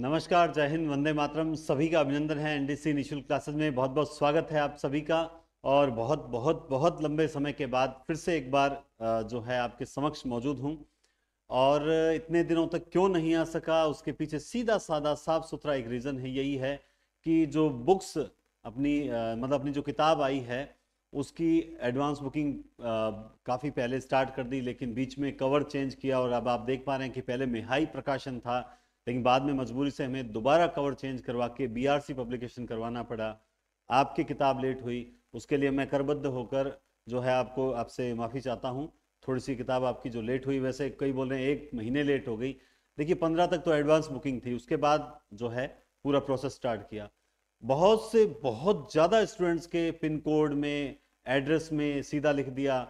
नमस्कार जय हिंद वंदे मातरम सभी का अभिनंदन है एनडीसी निशुल्क क्लासेस में बहुत बहुत स्वागत है आप सभी का और बहुत बहुत बहुत लंबे समय के बाद फिर से एक बार जो है आपके समक्ष मौजूद हूँ और इतने दिनों तक क्यों नहीं आ सका उसके पीछे सीधा साधा साफ सुथरा एक रीज़न है यही है कि जो बुक्स अपनी मतलब अपनी जो किताब आई है उसकी एडवांस बुकिंग काफ़ी पहले स्टार्ट कर दी लेकिन बीच में कवर चेंज किया और अब आप देख पा रहे हैं कि पहले मिहाई प्रकाशन था लेकिन बाद में मजबूरी से हमें दोबारा कवर चेंज करवा के बी पब्लिकेशन करवाना पड़ा आपकी किताब लेट हुई उसके लिए मैं करबद्ध होकर जो है आपको आपसे माफ़ी चाहता हूँ थोड़ी सी किताब आपकी जो लेट हुई वैसे कई बोल रहे हैं एक महीने लेट हो गई देखिए पंद्रह तक तो एडवांस बुकिंग थी उसके बाद जो है पूरा प्रोसेस स्टार्ट किया बहुत से बहुत ज़्यादा स्टूडेंट्स के पिन कोड में एड्रेस में सीधा लिख दिया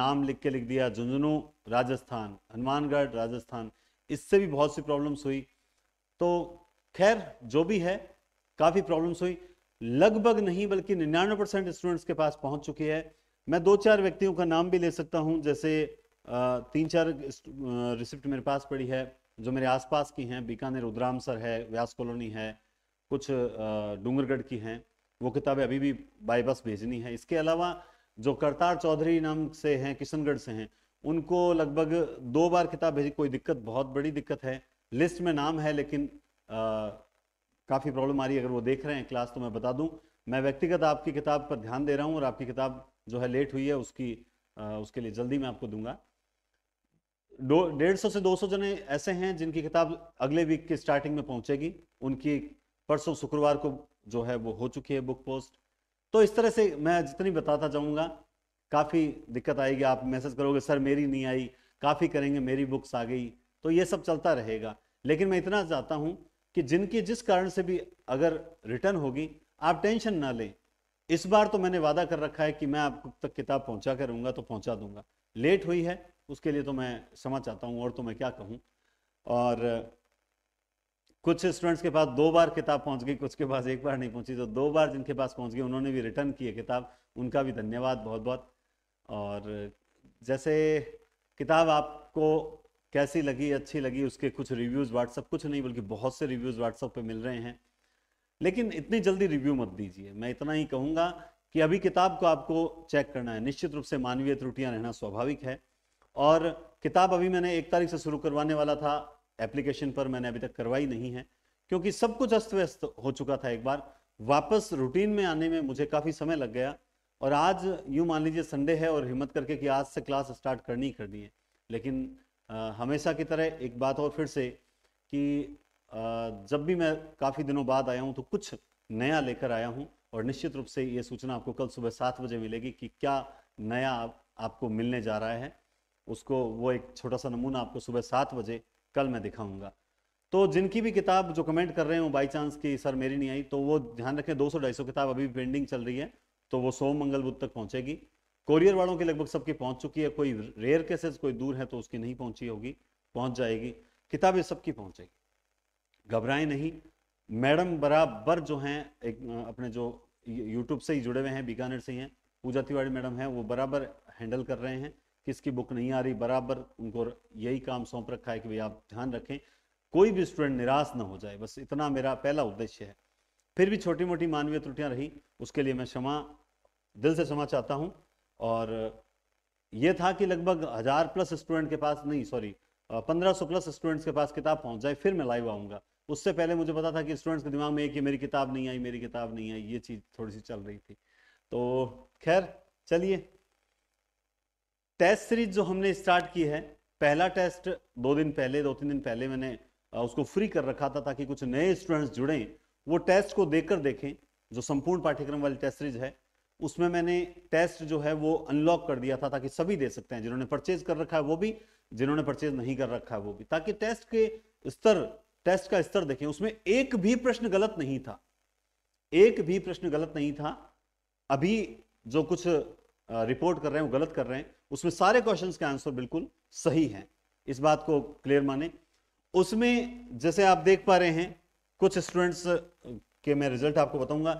नाम लिख के लिख दिया झुंझुनू राजस्थान हनुमानगढ़ राजस्थान इससे भी बहुत सी प्रॉब्लम्स हुई तो खैर जो भी है काफ़ी प्रॉब्लम्स हुई लगभग नहीं बल्कि निन्यानवे परसेंट स्टूडेंट्स के पास पहुंच चुकी है मैं दो चार व्यक्तियों का नाम भी ले सकता हूं जैसे तीन चार रिसिप्ट मेरे पास पड़ी है जो मेरे आसपास की हैं बीकानेर उदराम सर है व्यास कॉलोनी है कुछ डूंगरगढ़ की हैं वो किताबें अभी भी बाई बस भेजनी है इसके अलावा जो करतार चौधरी नाम से हैं किशनगढ़ से हैं उनको लगभग दो बार किताब भेजी कोई दिक्कत बहुत बड़ी दिक्कत है लिस्ट में नाम है लेकिन काफ़ी प्रॉब्लम आ रही है अगर वो देख रहे हैं क्लास तो मैं बता दूं मैं व्यक्तिगत आपकी किताब पर ध्यान दे रहा हूं और आपकी किताब जो है लेट हुई है उसकी आ, उसके लिए जल्दी मैं आपको दूंगा दो डेढ़ सौ से दो सौ जने ऐसे हैं जिनकी किताब अगले वीक की स्टार्टिंग में पहुंचेगी उनकी परसों शुक्रवार को जो है वो हो चुकी है बुक पोस्ट तो इस तरह से मैं जितनी बताता जाऊँगा काफ़ी दिक्कत आएगी आप मैसेज करोगे सर मेरी नहीं आई काफ़ी करेंगे मेरी बुक्स आ गई तो ये सब चलता रहेगा लेकिन मैं इतना चाहता हूँ कि जिनकी जिस कारण से भी अगर रिटर्न होगी आप टेंशन ना लें इस बार तो मैंने वादा कर रखा है कि मैं आप तक किताब पहुँचा करूँगा तो पहुँचा दूंगा लेट हुई है उसके लिए तो मैं समझ चाहता हूँ और तो मैं क्या कहूँ और कुछ स्टूडेंट्स के पास दो बार किताब पहुंच गई कुछ के पास एक बार नहीं पहुंची तो दो बार जिनके पास पहुंच गई उन्होंने भी रिटर्न की है किताब उनका भी धन्यवाद बहुत बहुत और जैसे किताब आपको कैसी लगी अच्छी लगी उसके कुछ रिव्यूज़ व्हाट्सअप कुछ नहीं बल्कि बहुत से रिव्यूज़ व्हाट्सअप पे मिल रहे हैं लेकिन इतनी जल्दी रिव्यू मत दीजिए मैं इतना ही कहूँगा कि अभी किताब को आपको चेक करना है निश्चित रूप से मानवीय त्रुटियाँ रहना स्वाभाविक है और किताब अभी मैंने एक तारीख से शुरू करवाने वाला था एप्लीकेशन पर मैंने अभी तक करवाई नहीं है क्योंकि सब कुछ अस्त व्यस्त हो चुका था एक बार वापस रूटीन में आने में मुझे काफ़ी समय लग गया और आज यूँ मान लीजिए संडे है और हिम्मत करके कि आज से क्लास स्टार्ट करनी ही करनी है लेकिन आ, हमेशा की तरह एक बात और फिर से कि आ, जब भी मैं काफ़ी दिनों बाद आया हूँ तो कुछ नया लेकर आया हूँ और निश्चित रूप से ये सूचना आपको कल सुबह सात बजे मिलेगी कि क्या नया आप, आपको मिलने जा रहा है उसको वो एक छोटा सा नमूना आपको सुबह सात बजे कल मैं दिखाऊंगा तो जिनकी भी किताब जो कमेंट कर रहे हो बाई चांस कि सर मेरी नहीं आई तो वो ध्यान रखें 200 सौ किताब अभी पेंडिंग चल रही है तो वो सोम मंगल बुद्ध तक पहुंचेगी कोरियर वालों की लगभग सबकी पहुंच चुकी है कोई रेयर केसेस कोई दूर है तो उसकी नहीं पहुंची होगी पहुंच जाएगी किताबें सबकी पहुंचेगी घबराएं नहीं मैडम बराबर जो हैं एक अपने जो यूट्यूब से ही जुड़े हुए हैं बीकानेर से ही हैं पूजा तिवारी मैडम हैं वो बराबर हैंडल कर रहे हैं किसकी बुक नहीं आ रही बराबर उनको यही काम सौंप रखा है कि भाई आप ध्यान रखें कोई भी स्टूडेंट निराश ना हो जाए बस इतना मेरा पहला उद्देश्य है फिर भी छोटी मोटी मानवीय त्रुटियां रही उसके लिए मैं क्षमा दिल से क्षमा चाहता हूँ और ये था कि लगभग हज़ार प्लस स्टूडेंट के पास नहीं सॉरी पंद्रह सौ प्लस स्टूडेंट्स के पास किताब पहुँच जाए फिर मैं लाइव आऊँगा उससे पहले मुझे पता था कि स्टूडेंट्स के दिमाग में एक ही मेरी किताब नहीं आई मेरी किताब नहीं आई ये चीज़ थोड़ी सी चल रही थी तो खैर चलिए टेस्ट सीरीज जो हमने स्टार्ट की है पहला टेस्ट दो दिन पहले दो तीन दिन पहले मैंने उसको फ्री कर रखा था ताकि कुछ नए स्टूडेंट्स जुड़ें वो टेस्ट को देखकर देखें जो संपूर्ण पाठ्यक्रम वाली टेस्ट सीरीज है उसमें मैंने टेस्ट जो है वो अनलॉक कर दिया था ताकि सभी दे सकते हैं जिन्होंने परचेज कर रखा है वो भी जिन्होंने परचेज नहीं कर रखा है वो भी ताकि टेस्ट के स्तर टेस्ट का स्तर देखें उसमें एक भी प्रश्न गलत नहीं था एक भी प्रश्न गलत नहीं था अभी जो कुछ रिपोर्ट कर रहे हैं वो गलत कर रहे हैं उसमें सारे क्वेश्चंस के आंसर बिल्कुल सही हैं इस बात को क्लियर माने उसमें जैसे आप देख पा रहे हैं कुछ स्टूडेंट्स के मैं रिजल्ट आपको बताऊंगा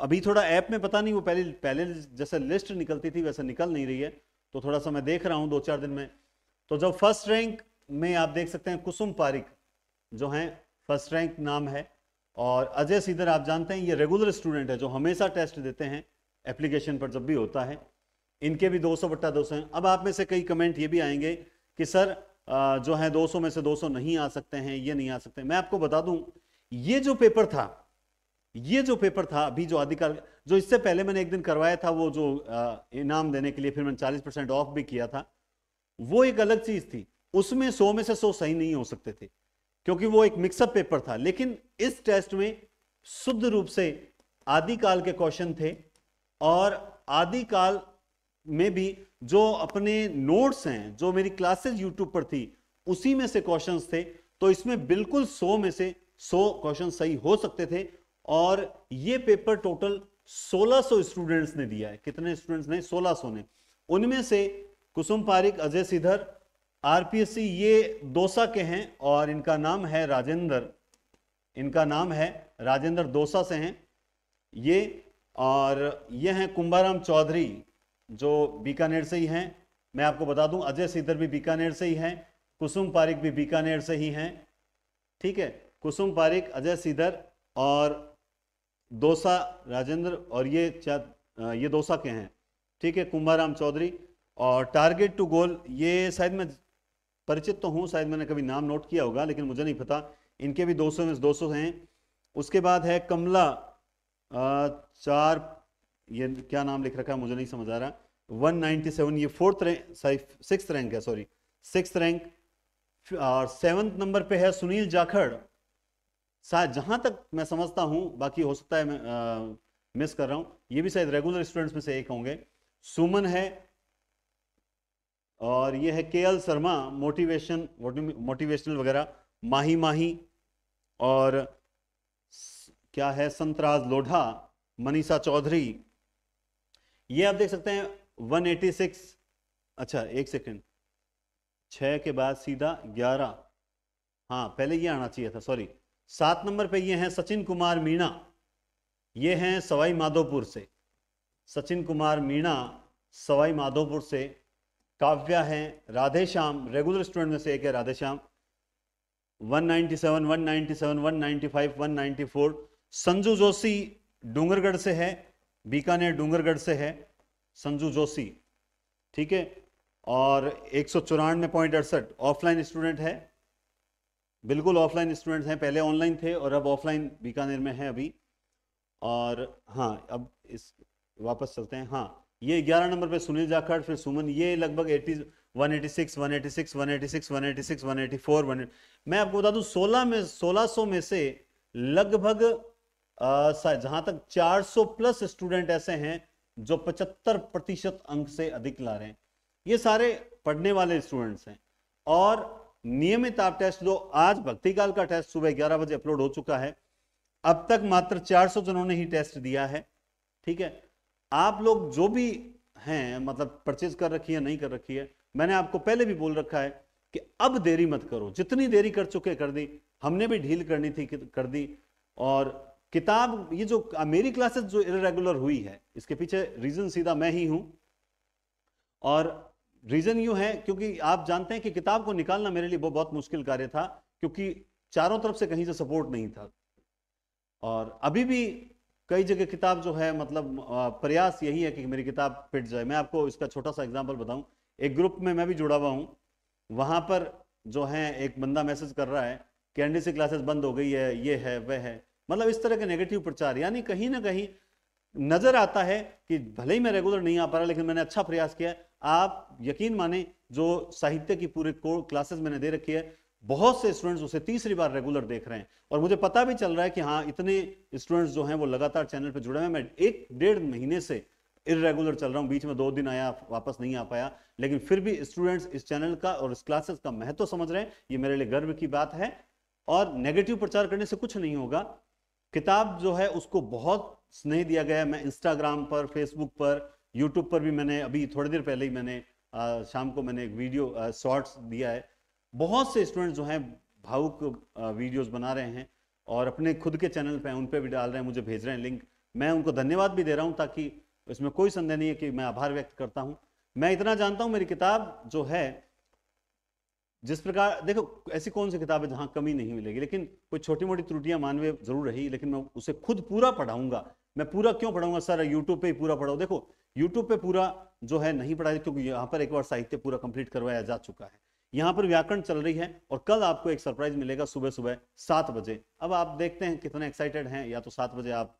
अभी थोड़ा ऐप में पता नहीं वो पहले पहले जैसे लिस्ट निकलती थी वैसे निकल नहीं रही है तो थोड़ा सा मैं देख रहा हूँ दो चार दिन में तो जब फर्स्ट रैंक में आप देख सकते हैं कुसुम पारिक जो हैं फर्स्ट रैंक नाम है और अजय सीधर आप जानते हैं ये रेगुलर स्टूडेंट है जो हमेशा टेस्ट देते हैं एप्लीकेशन पर जब भी होता है इनके भी 200 बट्टा दो हैं अब आप में से कई कमेंट ये भी आएंगे कि सर जो है 200 में से 200 नहीं आ सकते हैं ये नहीं आ सकते मैं आपको बता दूं ये जो पेपर था ये जो पेपर था अभी जो अधिकार जो इससे पहले मैंने एक दिन करवाया था वो जो इनाम देने के लिए फिर मैंने चालीस परसेंट ऑफ भी किया था वो एक अलग चीज थी उसमें सौ में से सौ सही नहीं हो सकते थे क्योंकि वो एक मिक्सअप पेपर था लेकिन इस टेस्ट में शुद्ध रूप से आदिकाल के क्वेश्चन थे और आदिकाल में भी जो अपने नोट्स हैं जो मेरी क्लासेस यूट्यूब पर थी उसी में से क्वेश्चन थे तो इसमें बिल्कुल सौ में से सौ क्वेश्चन सही हो सकते थे और ये पेपर टोटल 1600 स्टूडेंट्स ने दिया है कितने स्टूडेंट्स ने 1600 ने उनमें से कुसुम पारिक अजय सिधर आरपीएससी ये दोसा के हैं और इनका नाम है राजेंद्र इनका नाम है राजेंद्र दोसा से हैं ये और ये हैं कुंभाराम चौधरी जो बीकानेर से ही हैं मैं आपको बता दूं अजय सिद्धर भी बीकानेर से ही हैं कुसुम पारिक भी बीकानेर से ही हैं ठीक है कुसुम पारिक अजय सिद्धर और दोसा राजेंद्र और ये ये दोसा के हैं ठीक है कुंभाराम चौधरी और टारगेट टू गोल ये शायद मैं परिचित तो हूँ शायद मैंने कभी नाम नोट किया होगा लेकिन मुझे नहीं पता इनके भी 200 में 200 हैं उसके बाद है कमला चार ये क्या नाम लिख रखा है मुझे नहीं समझ आ रहा 197 ये फोर्थ रैंक सिक्स रैंक है सॉरी सिक्स रैंक और सेवन्थ नंबर पे है सुनील जाखड़ जहां तक मैं समझता हूं बाकी हो सकता है मैं आ, मिस कर रहा हूं ये भी शायद रेगुलर स्टूडेंट्स में से एक होंगे सुमन है और ये है के एल शर्मा मोटिवेशन मोटिवेशनल वगैरह माही माही और क्या है संतराज लोढ़ा मनीषा चौधरी ये आप देख सकते हैं 186 अच्छा एक सेकेंड छ के बाद सीधा 11 हाँ पहले ये आना चाहिए था सॉरी सात नंबर पे ये हैं सचिन कुमार मीणा ये हैं सवाई माधोपुर से सचिन कुमार मीणा सवाई माधोपुर से काव्या हैं राधे श्याम रेगुलर स्टूडेंट में से एक है राधे श्याम 197, 197, 195, 194 संजू जोशी डूंगरगढ़ से है बीकानेर डूंगरगढ़ से है संजू जोशी ठीक है और एक सौ चौरानवे पॉइंट अड़सठ ऑफलाइन स्टूडेंट है बिल्कुल ऑफलाइन स्टूडेंट्स हैं पहले ऑनलाइन थे और अब ऑफलाइन बीकानेर में है अभी और हाँ अब इस वापस चलते हैं हाँ ये 11 नंबर पे सुनील जाखड़ फिर सुमन ये लगभग 80 186 186 186 186 184 100 मैं आपको बता दूं 16 में 1600 में से लगभग जहां तक 400 प्लस स्टूडेंट ऐसे हैं जो 75 प्रतिशत अंक से अधिक ला रहे हैं ये सारे पढ़ने वाले स्टूडेंट्स हैं और नियमित आप टेस्ट दो आज भक्तिकाल का टेस्ट सुबह ग्यारह बजे अपलोड हो चुका है अब तक मात्र 400 जनों ने ही टेस्ट दिया है ठीक है आप लोग जो भी हैं मतलब परचेज कर रखी है नहीं कर रखी है मैंने आपको पहले भी बोल रखा है कि अब देरी मत करो जितनी देरी कर चुके कर दी हमने भी ढील करनी थी कर दी और किताब ये जो मेरी क्लासेस जो इरेगुलर हुई है इसके पीछे रीजन सीधा मैं ही हूं और रीज़न यू है क्योंकि आप जानते हैं कि किताब को निकालना मेरे लिए बहुत मुश्किल कार्य था क्योंकि चारों तरफ से कहीं से सपोर्ट नहीं था और अभी भी कई जगह किताब जो है मतलब प्रयास यही है कि मेरी किताब फिट जाए मैं आपको इसका छोटा सा एग्जाम्पल बताऊं एक ग्रुप में मैं भी जुड़ा हुआ हूं वहां पर जो है एक बंदा मैसेज कर रहा है कि एनडीसी क्लासेस बंद हो गई है ये है वह है मतलब इस तरह के नेगेटिव प्रचार यानी कहीं ना कहीं नज़र आता है कि भले ही मैं रेगुलर नहीं आ पा रहा लेकिन मैंने अच्छा प्रयास किया आप यकीन माने जो साहित्य की पूरे क्लासेस मैंने दे रखी है बहुत से स्टूडेंट्स उसे तीसरी बार रेगुलर देख रहे हैं और मुझे पता भी चल रहा है कि हाँ इतने स्टूडेंट्स जो हैं वो लगातार चैनल पर जुड़े हुए हैं मैं एक डेढ़ महीने से इरेगुलर चल रहा हूँ बीच में दो दिन आया वापस नहीं आ पाया लेकिन फिर भी स्टूडेंट्स इस चैनल का और इस क्लासेस का महत्व समझ रहे हैं ये मेरे लिए गर्व की बात है और नेगेटिव प्रचार करने से कुछ नहीं होगा किताब जो है उसको बहुत स्नेह दिया गया है मैं इंस्टाग्राम पर फेसबुक पर यूट्यूब पर भी मैंने अभी थोड़ी देर पहले ही मैंने आ, शाम को मैंने एक वीडियो शॉर्ट्स दिया है बहुत से स्टूडेंट जो हैं भावुक वीडियोस बना रहे हैं और अपने खुद के चैनल पे उन पर भी डाल रहे हैं मुझे भेज रहे हैं लिंक मैं उनको धन्यवाद भी दे रहा हूँ ताकि इसमें कोई संदेह नहीं है कि मैं आभार व्यक्त करता हूँ मैं इतना जानता हूँ मेरी किताब जो है जिस प्रकार देखो ऐसी कौन सी किताब है जहाँ कमी नहीं मिलेगी लेकिन कोई छोटी मोटी त्रुटियां मानवे जरूर रही लेकिन मैं उसे खुद पूरा पढ़ाऊंगा मैं पूरा क्यों पढ़ाऊंगा सर यूट्यूब पे ही पूरा पढ़ाओ देखो यूट्यूब पे पूरा जो है नहीं पढ़ाया क्योंकि यहाँ पर एक बार साहित्य पूरा कंप्लीट करवाया जा चुका है यहाँ पर व्याकरण चल रही है और कल आपको एक सरप्राइज मिलेगा सुबह सुबह सात बजे अब आप देखते हैं कितने एक्साइटेड हैं या तो सात बजे आप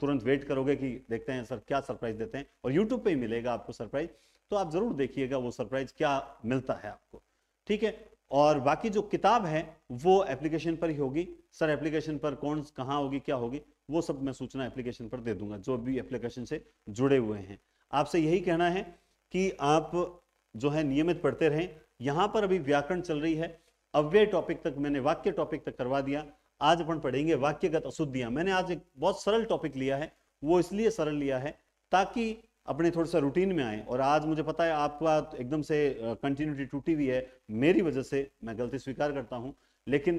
तुरंत वेट करोगे कि देखते हैं सर क्या सरप्राइज देते हैं और यूट्यूब पे ही मिलेगा आपको सरप्राइज तो आप जरूर देखिएगा वो सरप्राइज क्या मिलता है आपको ठीक है और बाकी जो किताब है वो एप्लीकेशन पर ही होगी सर एप्लीकेशन पर कौन कहाँ होगी क्या होगी वो सब मैं सूचना एप्लीकेशन पर दे दूंगा जो भी एप्लीकेशन से जुड़े हुए हैं आपसे यही कहना है कि आप जो है नियमित पढ़ते रहें यहाँ पर अभी व्याकरण चल रही है अव्यय टॉपिक तक मैंने वाक्य टॉपिक तक करवा दिया आज अपन पढ़ेंगे वाक्यगत अशुद्धियां मैंने आज एक बहुत सरल टॉपिक लिया है वो इसलिए सरल लिया है ताकि अपने थोड़ा सा रूटीन में आए और आज मुझे पता है आपका एकदम से कंटिन्यूटी टूटी हुई है मेरी वजह से मैं गलती स्वीकार करता हूं लेकिन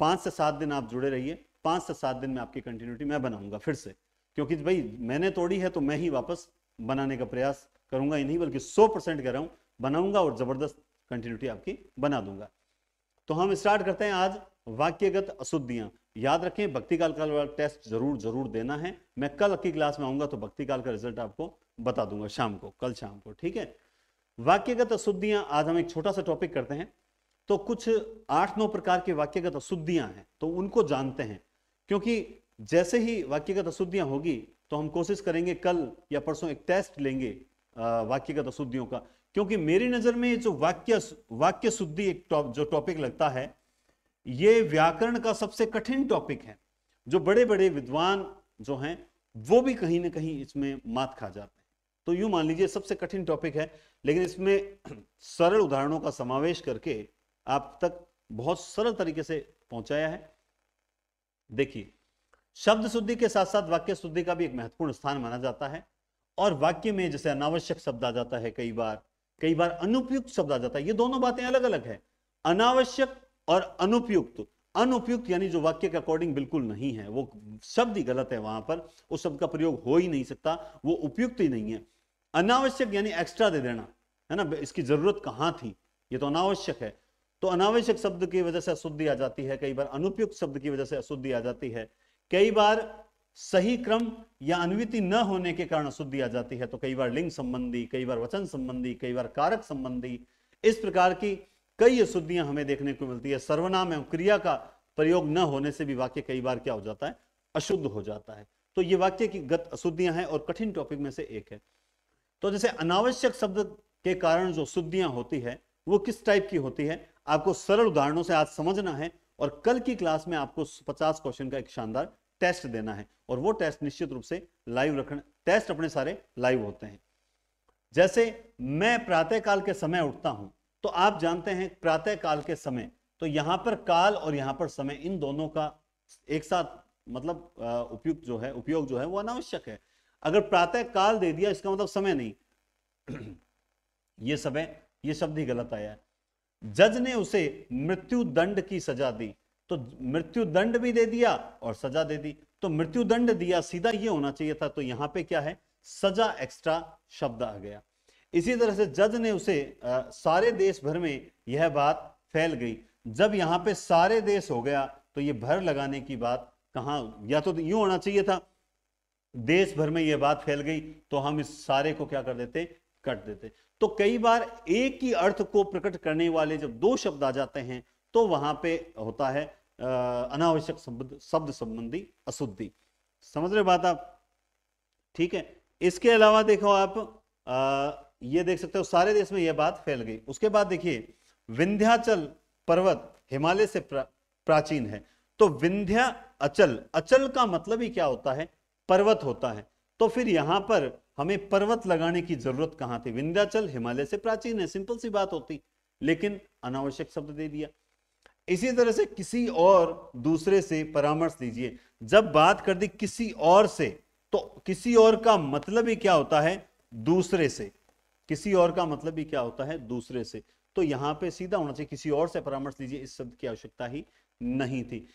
पाँच से सात दिन आप जुड़े रहिए पाँच से सात दिन में आपकी कंटिन्यूटी मैं बनाऊंगा फिर से क्योंकि भाई मैंने तोड़ी है तो मैं ही वापस बनाने का प्रयास करूंगा ही नहीं बल्कि सौ परसेंट कह रहा हूँ बनाऊंगा और ज़बरदस्त कंटिन्यूटी आपकी बना दूंगा तो हम स्टार्ट करते हैं आज वाक्यगत अशुद्धियां याद रखें भक्ति काल का टेस्ट जरूर जरूर देना है मैं कल की क्लास में आऊँगा तो भक्ति काल का रिजल्ट आपको बता दूंगा शाम को कल शाम को ठीक है वाक्यगत अशुद्धियां आज हम एक छोटा सा टॉपिक करते हैं तो कुछ आठ नौ प्रकार की वाक्यगत अशुद्धियां हैं तो उनको जानते हैं क्योंकि जैसे ही वाक्यगत अशुद्धियां होगी तो हम कोशिश करेंगे कल या परसों एक टेस्ट लेंगे वाक्यगत अशुद्धियों का क्योंकि मेरी नजर में ये जो वाक्य वाक्य शुद्धि एक टौ, जो टॉपिक लगता है ये व्याकरण का सबसे कठिन टॉपिक है जो बड़े बड़े विद्वान जो हैं वो भी कहीं ना कहीं इसमें मात खा जाते हैं तो यूं मान लीजिए सबसे कठिन टॉपिक है लेकिन इसमें सरल उदाहरणों का समावेश करके आप तक बहुत सरल तरीके से पहुंचाया है देखिए शब्द शुद्धि के साथ साथ वाक्य शुद्धि का भी एक महत्वपूर्ण स्थान माना जाता है और वाक्य में जैसे अनावश्यक शब्द आ जाता है कई बार कई बार अनुपयुक्त शब्द आ जाता है ये दोनों बातें अलग अलग है अनावश्यक और अनुपयुक्त अनुपयुक्त यानी जो वाक्य के अकॉर्डिंग बिल्कुल नहीं है वो शब्द ही गलत है वहां पर उस शब्द का प्रयोग हो ही नहीं सकता वो उपयुक्त ही नहीं है अनावश्यक यानी एक्स्ट्रा दे देना है ना इसकी जरूरत कहाँ थी ये तो अनावश्यक है तो अनावश्यक शब्द की वजह से अशुद्धि आ जाती है कई बार अनुपयुक्त शब्द की वजह से अशुद्धि आ जाती है कई बार सही क्रम या अनुविति न होने के कारण अशुद्धि आ जाती है तो कई बार लिंग संबंधी कई बार वचन संबंधी कई बार कारक संबंधी इस प्रकार की कई अशुद्धियां हमें देखने को मिलती है सर्वनाम एवं क्रिया का प्रयोग न होने से भी वाक्य कई बार क्या हो जाता है अशुद्ध हो जाता है तो ये वाक्य की गत अशुद्धियां हैं और कठिन टॉपिक में से एक है तो जैसे अनावश्यक शब्द के कारण जो शुद्धियां होती है वो किस टाइप की होती है आपको सरल उदाहरणों से आज समझना है और कल की क्लास में आपको 50 क्वेश्चन का एक शानदार टेस्ट देना है और वो टेस्ट निश्चित रूप से लाइव रखना टेस्ट अपने सारे लाइव होते हैं जैसे मैं प्रातःकाल के समय उठता हूं तो आप जानते हैं प्रातःकाल के समय तो यहां पर काल और यहां पर समय इन दोनों का एक साथ मतलब उपयुक्त जो है उपयोग जो है वो अनावश्यक है अगर प्रातः काल दे दिया इसका मतलब समय नहीं ये समय ये शब्द ही गलत आया जज ने उसे मृत्यु दंड की सजा दी तो मृत्यु दंड भी दे दिया और सजा दे दी तो मृत्यु दंड दिया सीधा ये होना चाहिए था तो यहां पे क्या है सजा एक्स्ट्रा शब्द आ गया इसी तरह से जज ने उसे आ, सारे देश भर में यह बात फैल गई जब यहां पे सारे देश हो गया तो ये भर लगाने की बात कहा या तो यूं होना चाहिए था देश भर में यह बात फैल गई तो हम इस सारे को क्या कर देते कट देते तो कई बार एक ही अर्थ को प्रकट करने वाले जब दो शब्द आ जाते हैं तो वहां पे होता है अनावश्यक शब्द शब्द संबंधी अशुद्धि समझ रहे बात आप ठीक है इसके अलावा देखो आप आ, ये देख सकते हो सारे देश में यह बात फैल गई उसके बाद देखिए विंध्याचल पर्वत हिमालय से प्रा, प्राचीन है तो विंध्या अचल अचल का मतलब ही क्या होता है पर्वत होता है तो फिर यहां पर हमें पर्वत लगाने की जरूरत कहां थी विंध्याचल हिमालय से प्राचीन है सिंपल सी बात होती लेकिन अनावश्यक शब्द दे दिया इसी तरह से किसी और दूसरे से परामर्श दीजिए जब बात कर दी किसी और से तो किसी और का मतलब ही क्या होता है दूसरे से किसी और का मतलब ही क्या होता है दूसरे से तो यहां पे सीधा होना चाहिए किसी और से परामर्श दीजिए इस शब्द की आवश्यकता ही नहीं थी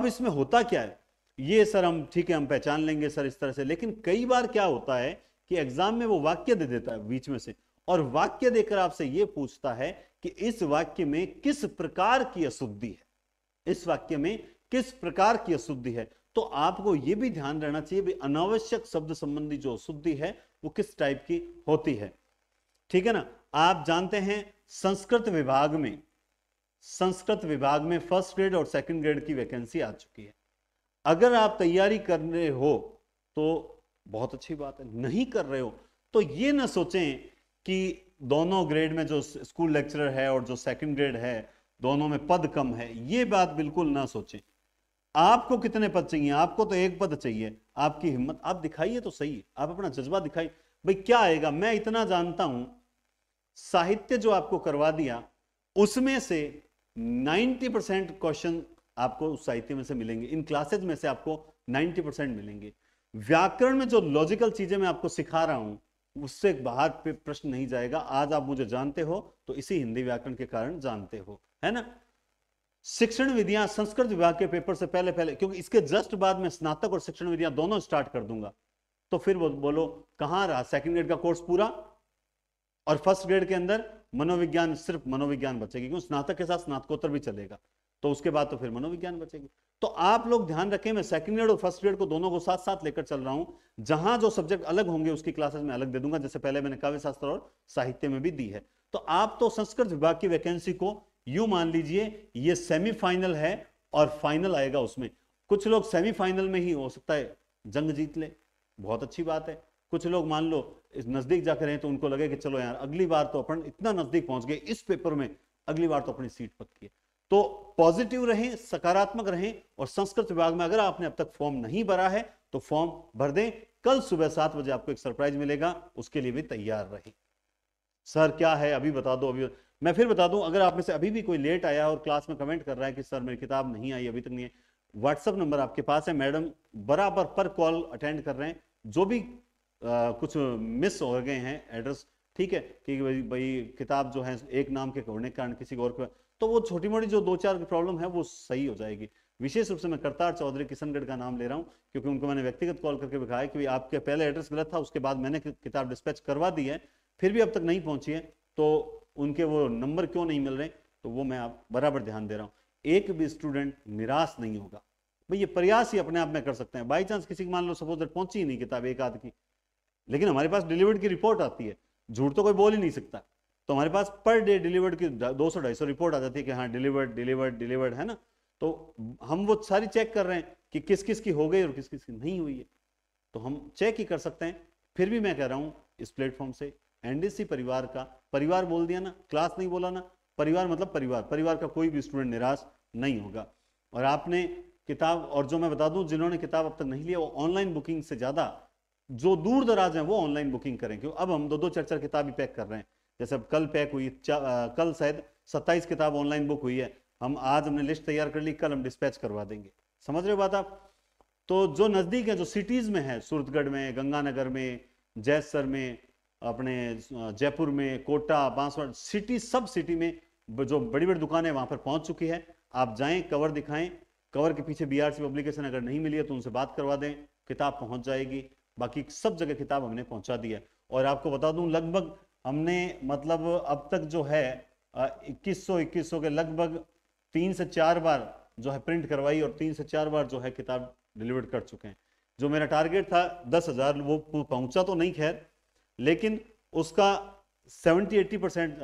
अब इसमें होता क्या है ये सर हम ठीक है हम पहचान लेंगे सर इस तरह से लेकिन कई बार क्या होता है कि एग्जाम में वो वाक्य दे देता है बीच में से और वाक्य देकर आपसे ये पूछता है कि इस वाक्य में किस प्रकार की अशुद्धि है इस वाक्य में किस प्रकार की अशुद्धि है तो आपको यह भी ध्यान रहना चाहिए भी अनावश्यक शब्द संबंधी जो अशुद्धि है वो किस टाइप की होती है ठीक है ना आप जानते हैं संस्कृत विभाग में संस्कृत विभाग में फर्स्ट ग्रेड और सेकंड ग्रेड की वैकेंसी आ चुकी है अगर आप तैयारी कर रहे हो तो बहुत अच्छी बात है नहीं कर रहे हो तो ये ना सोचें कि दोनों ग्रेड में जो स्कूल लेक्चरर है और जो सेकंड ग्रेड है दोनों में पद कम है ये बात बिल्कुल ना सोचें आपको कितने पद चाहिए आपको तो एक पद चाहिए आपकी हिम्मत आप दिखाइए तो सही आप अपना जज्बा दिखाइए भाई क्या आएगा मैं इतना जानता हूं साहित्य जो आपको करवा दिया उसमें से 90 परसेंट क्वेश्चन आपको उस साहित्य में से मिलेंगे इन क्लासेज में से आपको 90 परसेंट मिलेंगे व्याकरण में जो लॉजिकल चीजें मैं आपको सिखा रहा हूं उससे बाहर पे प्रश्न नहीं जाएगा आज आप मुझे जानते हो तो इसी हिंदी व्याकरण के कारण जानते हो है ना शिक्षण विधियां संस्कृत विभाग के पेपर से पहले पहले क्योंकि इसके जस्ट बाद में स्नातक और शिक्षण विधियां दोनों स्टार्ट कर दूंगा तो फिर बोलो कहां रहा सेकंड ग्रेड का कोर्स पूरा और फर्स्ट ग्रेड के अंदर मनोविज्ञान सिर्फ मनोविज्ञान बचेगी क्योंकि स्नातक के साथ स्नातकोत्तर भी चलेगा तो उसके बाद तो फिर मनोविज्ञान बचेगी तो आप लोग ध्यान रखें मैं सेकंड ग्रेड और फर्स्ट ग्रेड को दोनों को साथ साथ लेकर चल रहा हूं जहां जो सब्जेक्ट अलग होंगे उसकी क्लासेस में अलग दे दूंगा जैसे पहले मैंने काव्य शास्त्र और साहित्य में भी दी है तो आप तो संस्कृत विभाग की वैकेंसी को यू मान लीजिए ये सेमीफाइनल है और फाइनल आएगा उसमें कुछ लोग सेमीफाइनल में ही हो सकता है जंग जीत ले बहुत अच्छी बात है कुछ लोग मान लो नजदीक जाकर रहे तो उनको लगे कि चलो यार अगली बार तो अपन इतना नजदीक पहुंच गए इस पेपर में अगली बार तो अपनी सीट पक्की है तो पॉजिटिव रहें सकारात्मक रहें और संस्कृत विभाग में अगर आपने अब तक फॉर्म नहीं भरा है तो फॉर्म भर दें कल सुबह सात बजे आपको एक सरप्राइज मिलेगा उसके लिए भी तैयार रहें सर क्या है अभी बता दो अभी मैं फिर बता दूं अगर आप में से अभी भी कोई लेट आया और क्लास में कमेंट कर रहा है कि सर मेरी किताब नहीं आई अभी तक नहीं है व्हाट्सअप नंबर आपके पास है मैडम बराबर पर कॉल अटेंड कर रहे हैं जो भी आ, कुछ मिस हो गए हैं एड्रेस ठीक है कि भाई किताब जो है एक नाम के होने के कारण किसी और को तो वो छोटी मोटी जो दो चार प्रॉब्लम है वो सही हो जाएगी विशेष रूप से मैं करतार चौधरी किशनगढ़ का नाम ले रहा हूँ क्योंकि उनको मैंने व्यक्तिगत कॉल करके दिखाया कि आपके पहले एड्रेस गलत था उसके बाद मैंने किताब डिस्पैच करवा दी है फिर भी अब तक नहीं पहुंची है तो उनके वो नंबर क्यों नहीं मिल रहे तो वो मैं आप बराबर ध्यान दे रहा हूँ एक भी स्टूडेंट निराश नहीं होगा भाई ये प्रयास ही अपने आप में कर सकते हैं बाई चांस किसी की मान लो सपोज पहुंची ही नहीं किताब एक आध की लेकिन हमारे पास डिलीवर्ड की रिपोर्ट आती है झूठ तो कोई बोल ही नहीं सकता तो हमारे पास पर डे डिलीवर्ड की दो सौ ढाई सौ रिपोर्ट आ जाती है कि हाँ डिलीवर्ड डिलीवर्ड डिलीवर्ड है ना तो हम वो सारी चेक कर रहे हैं कि किस किस की हो गई और किस किस की नहीं हुई है तो हम चेक ही कर सकते हैं फिर भी मैं कह रहा हूँ इस प्लेटफॉर्म से एनडीसी परिवार का परिवार बोल दिया ना क्लास नहीं बोला ना परिवार मतलब परिवार परिवार का कोई भी स्टूडेंट निराश नहीं होगा और आपने किताब और जो मैं बता दूं जिन्होंने किताब अब तक नहीं लिया वो ऑनलाइन बुकिंग से ज़्यादा जो दूर दराज है वो ऑनलाइन बुकिंग करें क्यों अब हम दो दो चार चार किताब ही पैक कर रहे हैं जैसे अब कल पैक हुई कल शायद सत्ताईस किताब ऑनलाइन बुक हुई है हम आज हमने लिस्ट तैयार कर ली कल हम डिस्पैच करवा देंगे समझ रहे हो बात आप तो जो नज़दीक है जो सिटीज़ में है सूरतगढ़ में गंगानगर में जैसर में अपने जयपुर में कोटा बांसवाड़ सिटी सब सिटी में जो बड़ी बड़ी दुकानें वहाँ पर पहुँच चुकी है आप जाए कवर दिखाएं कवर के पीछे बी पब्लिकेशन अगर नहीं मिली है तो उनसे बात करवा दें किताब पहुँच जाएगी बाकी सब जगह किताब हमने पहुँचा दी है और आपको बता दूं लगभग हमने मतलब अब तक जो है इक्कीस सौ इक्कीस सौ के लगभग तीन से चार बार जो है प्रिंट करवाई और तीन से चार बार जो है किताब डिलीवर्ड कर चुके हैं जो मेरा टारगेट था दस हज़ार वो पहुंचा तो नहीं खैर लेकिन उसका seventy eighty percent